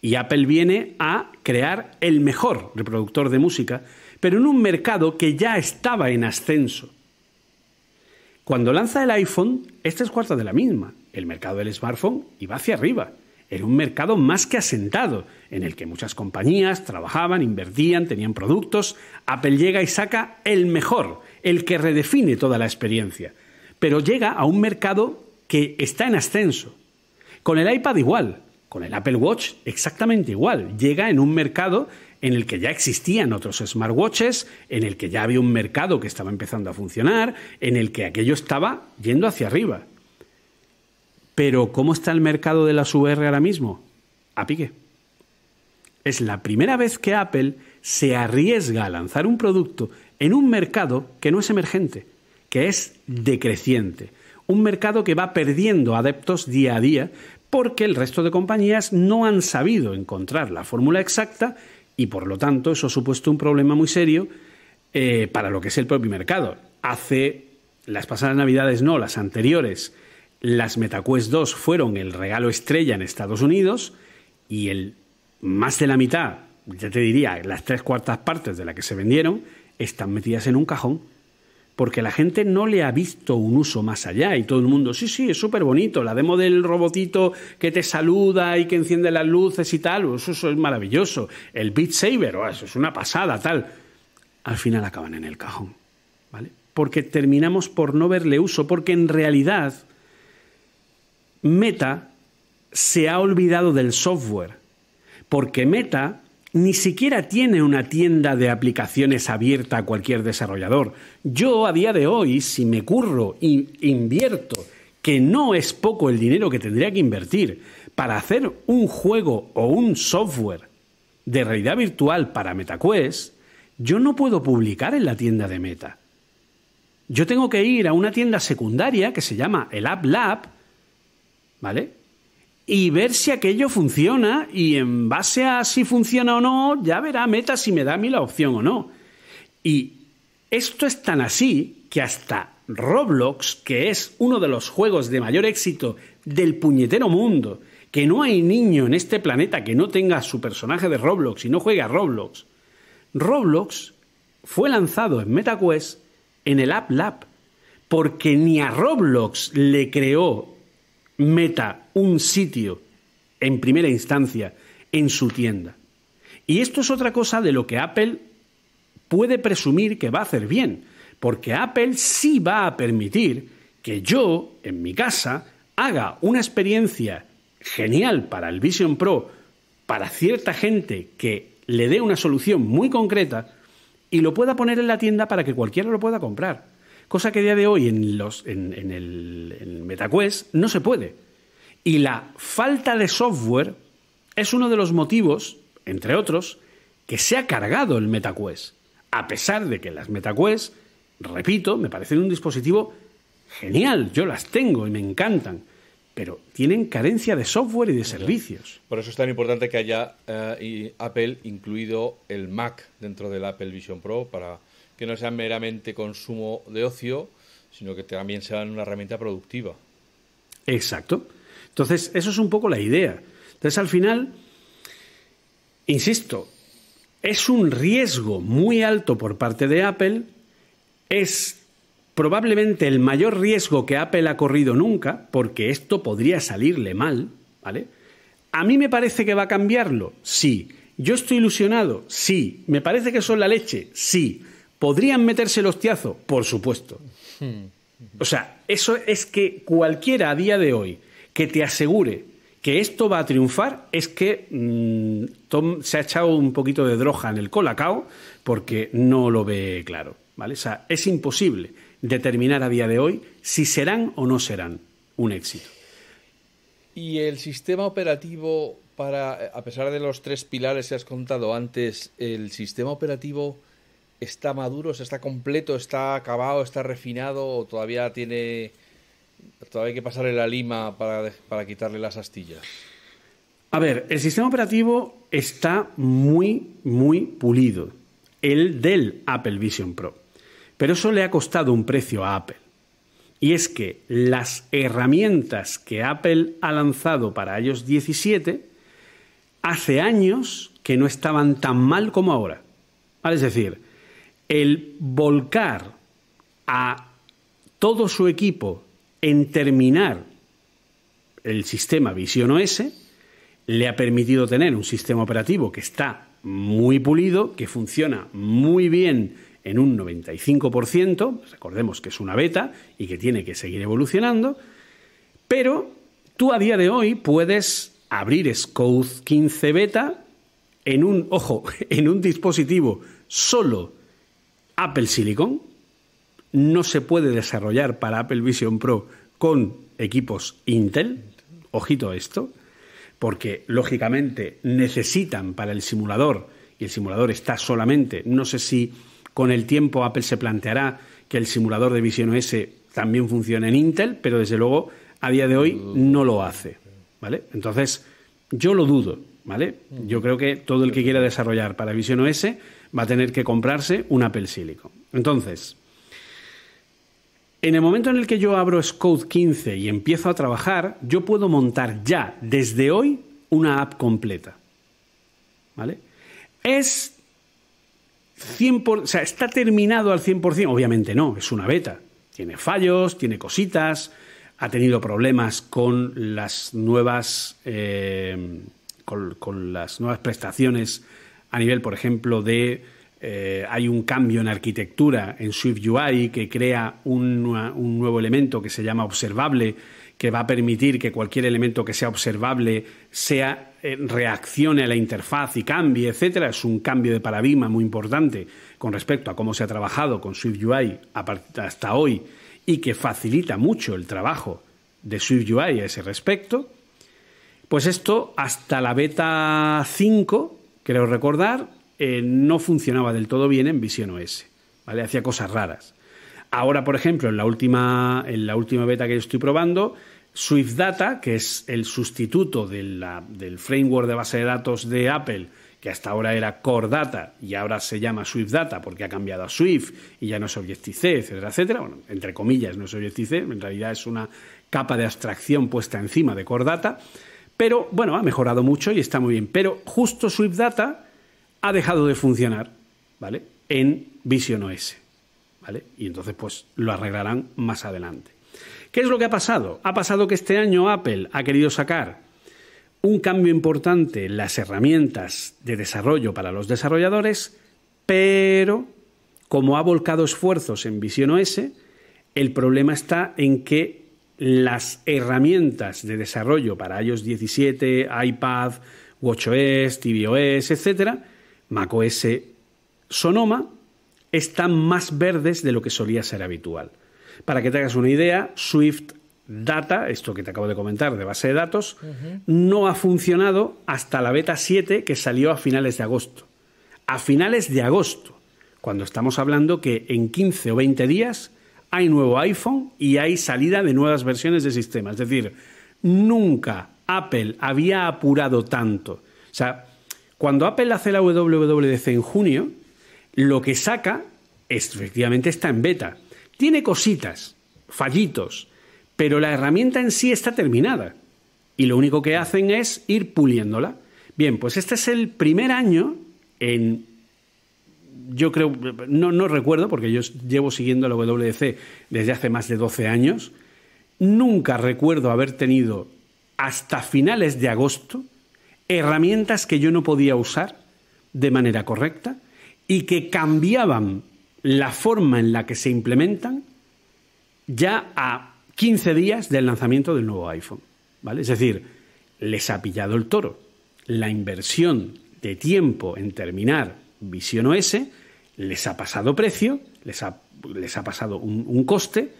Y Apple viene a crear el mejor reproductor de música, pero en un mercado que ya estaba en ascenso. Cuando lanza el iPhone, esta es cuarta de la misma. El mercado del smartphone iba hacia arriba era un mercado más que asentado, en el que muchas compañías trabajaban, invertían, tenían productos. Apple llega y saca el mejor, el que redefine toda la experiencia. Pero llega a un mercado que está en ascenso. Con el iPad igual, con el Apple Watch exactamente igual. Llega en un mercado en el que ya existían otros smartwatches, en el que ya había un mercado que estaba empezando a funcionar, en el que aquello estaba yendo hacia arriba. Pero ¿cómo está el mercado de las VR ahora mismo? A pique. Es la primera vez que Apple se arriesga a lanzar un producto en un mercado que no es emergente, que es decreciente. Un mercado que va perdiendo adeptos día a día porque el resto de compañías no han sabido encontrar la fórmula exacta y por lo tanto eso ha supuesto un problema muy serio eh, para lo que es el propio mercado. Hace las pasadas navidades, no, las anteriores, las MetaQuest 2 fueron el regalo estrella en Estados Unidos y el más de la mitad, ya te diría, las tres cuartas partes de la que se vendieron, están metidas en un cajón. Porque la gente no le ha visto un uso más allá y todo el mundo, sí, sí, es súper bonito, la demo del robotito que te saluda y que enciende las luces y tal, eso, es maravilloso. El Beat Saber, oh, eso es una pasada, tal. Al final acaban en el cajón, ¿vale? Porque terminamos por no verle uso, porque en realidad Meta se ha olvidado del software, porque Meta ni siquiera tiene una tienda de aplicaciones abierta a cualquier desarrollador. Yo a día de hoy, si me curro e invierto, que no es poco el dinero que tendría que invertir para hacer un juego o un software de realidad virtual para MetaQuest, yo no puedo publicar en la tienda de Meta. Yo tengo que ir a una tienda secundaria que se llama el App Lab ¿vale? Y ver si aquello funciona y en base a si funciona o no, ya verá Meta si me da a mí la opción o no. Y esto es tan así que hasta Roblox, que es uno de los juegos de mayor éxito del puñetero mundo, que no hay niño en este planeta que no tenga su personaje de Roblox y no juegue a Roblox. Roblox fue lanzado en MetaQuest en el App Lab, porque ni a Roblox le creó meta un sitio en primera instancia en su tienda. Y esto es otra cosa de lo que Apple puede presumir que va a hacer bien, porque Apple sí va a permitir que yo, en mi casa, haga una experiencia genial para el Vision Pro, para cierta gente que le dé una solución muy concreta y lo pueda poner en la tienda para que cualquiera lo pueda comprar cosa que a día de hoy en, los, en, el en MetaQuest no se puede. Y la falta de software es uno de los motivos, entre otros, que se ha cargado el MetaQuest, a pesar de que las MetaQuest, repito, me parecen un dispositivo genial, yo las tengo y me encantan pero tienen carencia de software y de servicios. Por eso es tan importante que haya eh, Apple incluido el Mac dentro del Apple Vision Pro para que no sean meramente consumo de ocio, sino que también sean una herramienta productiva. Exacto. Entonces, eso es un poco la idea. Entonces, al final, insisto, es un riesgo muy alto por parte de Apple, es probablemente el mayor riesgo que Apple ha corrido nunca, porque esto podría salirle mal, ¿vale? A mí me parece que va a cambiarlo, sí. Yo estoy ilusionado, sí. Me parece que son la leche, sí. ¿Podrían meterse el hostiazo? Por supuesto. Hmm. O sea, eso es que cualquiera a día de hoy que te asegure que esto va a triunfar es que mm, se ha echado un poquito de droga en el colacao porque no lo ve claro. ¿vale? O sea, es imposible determinar a día de hoy si serán o no serán un éxito. Y el sistema operativo para, a pesar de los tres pilares que has contado antes, el sistema operativo está maduro, está completo, está acabado, está refinado o todavía tiene todavía hay que pasarle la lima para, quitarle las astillas? A ver, el sistema operativo está muy, muy pulido, el del Apple Vision Pro. Pero eso le ha costado un precio a Apple. Y es que las herramientas que Apple ha lanzado para iOS 17 hace años que no estaban tan mal como ahora. ¿Vale? Es decir, el volcar a todo su equipo en terminar el sistema Vision OS le ha permitido tener un sistema operativo que está muy pulido, que funciona muy bien en un 95%, recordemos que es una beta y que tiene que seguir evolucionando, pero tú a día de hoy puedes abrir scout 15 beta en un, ojo, en un dispositivo solo Apple Silicon no se puede desarrollar para Apple Vision Pro con equipos Intel. Ojito a esto, porque lógicamente necesitan para el simulador, y el simulador está solamente, no sé si con el tiempo Apple se planteará que el simulador de Vision OS también funcione en Intel, pero desde luego a día de hoy no lo hace, ¿vale? Entonces, yo lo dudo, ¿vale? Yo creo que todo el que quiera desarrollar para Vision OS va a tener que comprarse un Apple Silicon. Entonces, en el momento en el que yo abro Scode 15 y empiezo a trabajar, yo puedo montar ya, desde hoy, una app completa. ¿Vale? Es 100%, o sea, está terminado al 100%, obviamente no, es una beta. Tiene fallos, tiene cositas, ha tenido problemas con las nuevas, eh, con las nuevas prestaciones a nivel, por ejemplo, de eh, hay un cambio en arquitectura en Swift UI que crea un, nuevo elemento que se llama observable, que va a permitir que cualquier elemento que sea observable sea, eh, reaccione a la interfaz y cambie, etcétera. Es un cambio de paradigma muy importante con respecto a cómo se ha trabajado con Swift UI hasta hoy y que facilita mucho el trabajo de Swift UI a ese respecto. Pues esto hasta la beta 5 creo recordar, eh, no funcionaba del todo bien en Vision OS, ¿vale? Hacía cosas raras. Ahora, por ejemplo, en la última, en la última beta que yo estoy probando, Swift Data, que es el sustituto del framework de base de datos de Apple, que hasta ahora era Core Data y ahora se llama Swift Data porque ha cambiado a Swift y ya no es Objective-C, etcétera, etcétera. Bueno, entre comillas, no es Objective-C, en realidad es una capa de abstracción puesta encima de Core Data. Pero bueno, ha mejorado mucho y está muy bien. Pero justo Swift Data ha dejado de funcionar, ¿vale? En Vision OS, ¿vale? Y entonces pues lo arreglarán más adelante. ¿Qué es lo que ha pasado? Ha pasado que este año Apple ha querido sacar un cambio importante en las herramientas de desarrollo para los desarrolladores, pero como ha volcado esfuerzos en Vision OS, el problema está en que las herramientas de desarrollo para iOS 17, iPad, WatchOS, tvOS, etc., macOS Sonoma, están más verdes de lo que solía ser habitual. Para que te hagas una idea, Swift Data, esto que te acabo de comentar de base de datos, no ha funcionado hasta la beta 7 que salió a finales de agosto. A finales de agosto, cuando estamos hablando que en 15 o 20 días hay nuevo iPhone y hay salida de nuevas versiones de sistema. Es decir, nunca Apple había apurado tanto. O sea, cuando Apple hace la WWDC en junio, lo que saca efectivamente está en beta. Tiene cositas, fallitos, pero la herramienta en sí está terminada. Y lo único que hacen es ir puliéndola. Bien, pues este es el primer año en yo creo, no, recuerdo, porque yo llevo siguiendo la WC desde hace más de 12 años, nunca recuerdo haber tenido hasta finales de agosto herramientas que yo no podía usar de manera correcta y que cambiaban la forma en la que se implementan ya a 15 días del lanzamiento del nuevo iPhone. ¿vale? Es decir, les ha pillado el toro. La inversión de tiempo en terminar Vision OS, les ha pasado precio, les ha, les ha pasado un, un coste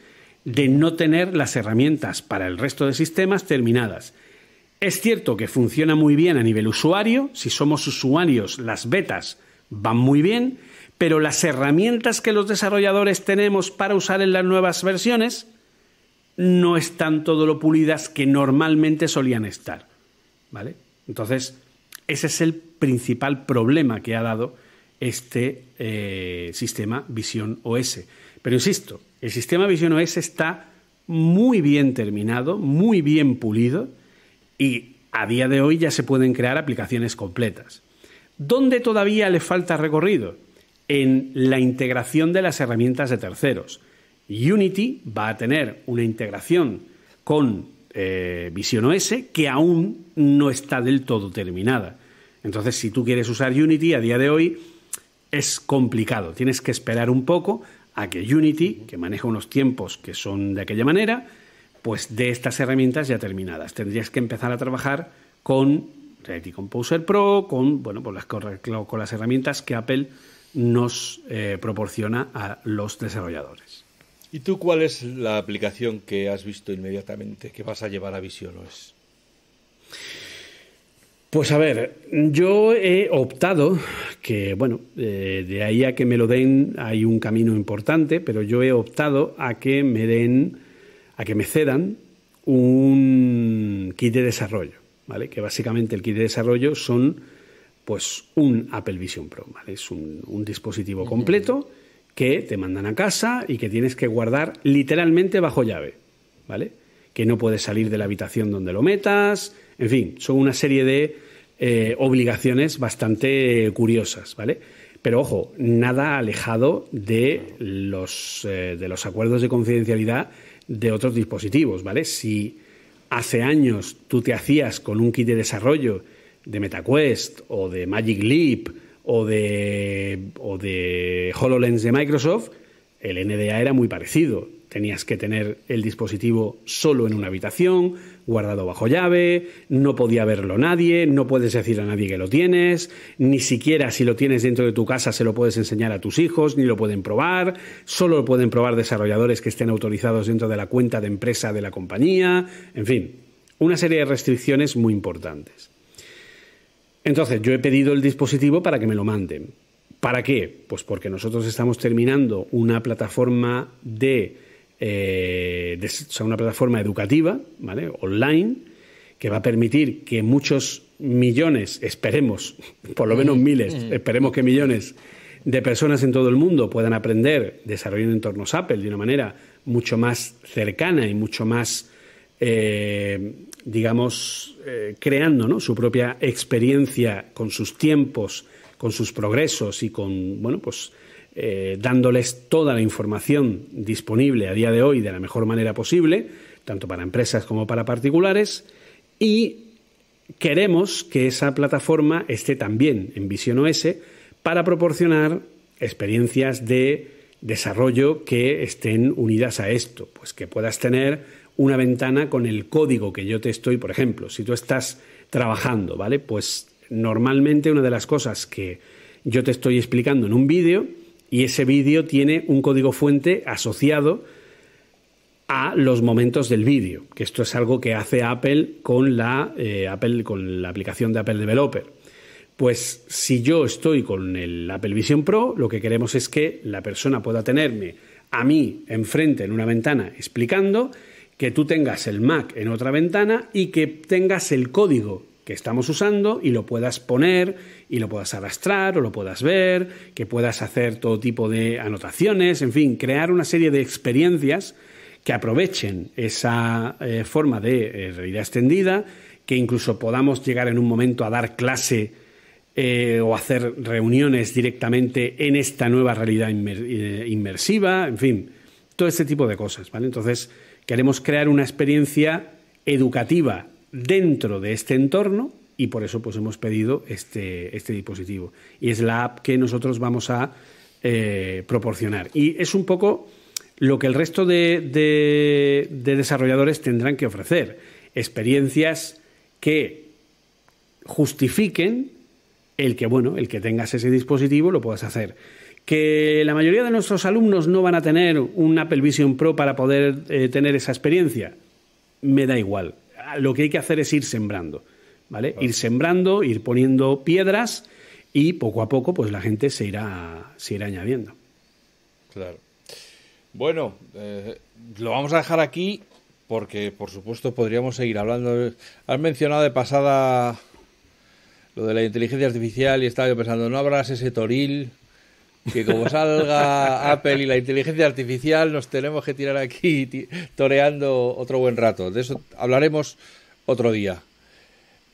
de no tener las herramientas para el resto de sistemas terminadas. Es cierto que funciona muy bien a nivel usuario, si somos usuarios las betas van muy bien, pero las herramientas que los desarrolladores tenemos para usar en las nuevas versiones no están todo lo pulidas que normalmente solían estar. ¿Vale? Entonces, ese es el principal problema que ha dado este eh, sistema Visión OS. Pero insisto, el sistema Visión OS está muy bien terminado, muy bien pulido y a día de hoy ya se pueden crear aplicaciones completas. ¿Dónde todavía le falta recorrido? En la integración de las herramientas de terceros. Unity va a tener una integración con eh, Visión Vision OS que aún no está del todo terminada. Entonces, si tú quieres usar Unity a día de hoy, es complicado. Tienes que esperar un poco a que Unity, que maneja unos tiempos que son de aquella manera, pues de estas herramientas ya terminadas. Tendrías que empezar a trabajar con Reality Composer Pro, con, bueno, pues las, con las herramientas que Apple nos eh, proporciona a los desarrolladores. ¿Y tú cuál es la aplicación que has visto inmediatamente que vas a llevar a Vision OS? Pues a ver, yo he optado, que bueno, eh, de ahí a que me lo den hay un camino importante, pero yo he optado a que me den, a que me cedan un kit de desarrollo, ¿vale? Que básicamente el kit de desarrollo son pues un Apple Vision Pro, ¿vale? Es un dispositivo completo que te mandan a casa y que tienes que guardar literalmente bajo llave, ¿vale? Que no puedes salir de la habitación donde lo metas, en fin, son una serie de eh, obligaciones bastante curiosas, ¿vale? Pero ojo, nada alejado de los, eh, de los acuerdos de confidencialidad de otros dispositivos, ¿vale? Si hace años tú te hacías con un kit de desarrollo de MetaQuest o de Magic Leap o de, o de HoloLens de Microsoft, el NDA era muy parecido. Tenías que tener el dispositivo solo en una habitación, guardado bajo llave, no podía verlo nadie, no puedes decir a nadie que lo tienes, ni siquiera si lo tienes dentro de tu casa se lo puedes enseñar a tus hijos, ni lo pueden probar, solo lo pueden probar desarrolladores que estén autorizados dentro de la cuenta de empresa de la compañía, en fin, una serie de restricciones muy importantes. Entonces, yo he pedido el dispositivo para que me lo manden. ¿Para qué? Pues porque nosotros estamos terminando una plataforma de eh, una plataforma educativa, ¿vale? Online, que va a permitir que muchos millones, esperemos, por lo menos mm. miles, mm. esperemos que millones de personas en todo el mundo puedan aprender, desarrollando entornos Apple de una manera mucho más cercana y mucho más, eh, digamos, eh, creando su propia experiencia con sus tiempos, con sus progresos y con, bueno, pues eh, dándoles toda la información disponible a día de hoy de la mejor manera posible, tanto para empresas como para particulares, y queremos que esa plataforma esté también en Vision OS para proporcionar experiencias de desarrollo que estén unidas a esto, pues que puedas tener una ventana con el código que yo te estoy, por ejemplo, si tú estás trabajando, ¿vale? Pues normalmente una de las cosas que yo te estoy explicando en un vídeo, y ese vídeo tiene un código fuente asociado a los momentos del vídeo, que esto es algo que hace Apple con la, eh, Apple, con la aplicación de Apple Developer. Pues si yo estoy con el Apple Vision Pro, lo que queremos es que la persona pueda tenerme a mí enfrente en una ventana explicando, que tú tengas el Mac en otra ventana y que tengas el código que estamos usando y lo puedas poner y lo puedas arrastrar o lo puedas ver, que puedas hacer todo tipo de anotaciones, en fin, crear una serie de experiencias que aprovechen esa eh, forma de eh, realidad extendida, que incluso podamos llegar en un momento a dar clase eh, o hacer reuniones directamente en esta nueva realidad inmersiva, en fin, todo este tipo de cosas, Entonces, queremos crear una experiencia educativa dentro de este entorno y por eso pues hemos pedido este, este dispositivo. Y es la app que nosotros vamos a eh, proporcionar. Y es un poco lo que el resto de, de, desarrolladores tendrán que ofrecer. Experiencias que justifiquen el que, bueno, el que tengas ese dispositivo lo puedas hacer. Que la mayoría de nuestros alumnos no van a tener un Apple Vision Pro para poder eh, tener esa experiencia, me da igual lo que hay que hacer es ir sembrando, ¿vale? Ir sembrando, ir poniendo piedras y poco a poco pues la gente se irá, se irá añadiendo. Claro. Bueno, eh, lo vamos a dejar aquí porque por supuesto podríamos seguir hablando. Has mencionado de pasada lo de la inteligencia artificial y estaba yo pensando, ¿no habrás ese toril que como salga Apple y la inteligencia artificial, nos tenemos que tirar aquí toreando otro buen rato. De eso hablaremos otro día.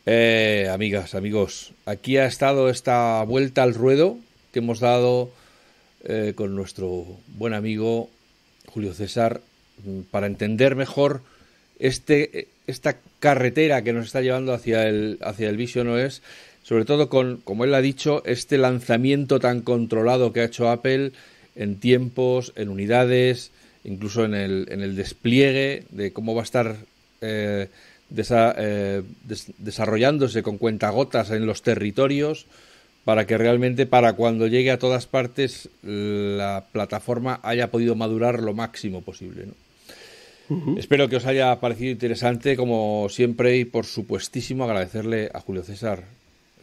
Eh, amigas, amigos, aquí ha estado esta vuelta al ruedo que hemos dado eh, con nuestro buen amigo Julio César mm, para entender mejor este, eh, esta carretera que nos está llevando hacia el, hacia el Vision OS sobre todo con, como él ha dicho, este lanzamiento tan controlado que ha hecho Apple en tiempos, en unidades, incluso en el, en el despliegue de cómo va a estar eh, eh, desarrollándose con cuentagotas en los territorios para que realmente para cuando llegue a todas partes la plataforma haya podido madurar lo máximo posible. Espero que os haya parecido interesante, como siempre, y por supuestísimo agradecerle a Julio César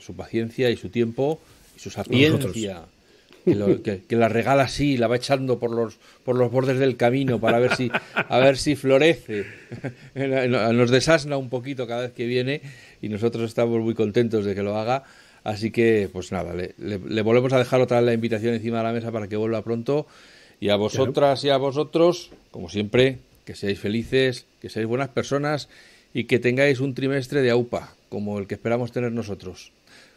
su paciencia y su tiempo y su sapiencia. Que, la regala así, la va echando por los, por los bordes del camino para ver si, a ver si florece. Nos desasna un poquito cada vez que viene y nosotros estamos muy contentos de que lo haga. Así que, pues nada, le, volvemos a dejar otra vez la invitación encima de la mesa para que vuelva pronto. Y a vosotras y a vosotros, como siempre, que seáis felices, que seáis buenas personas y que tengáis un trimestre de AUPA, como el que esperamos tener nosotros.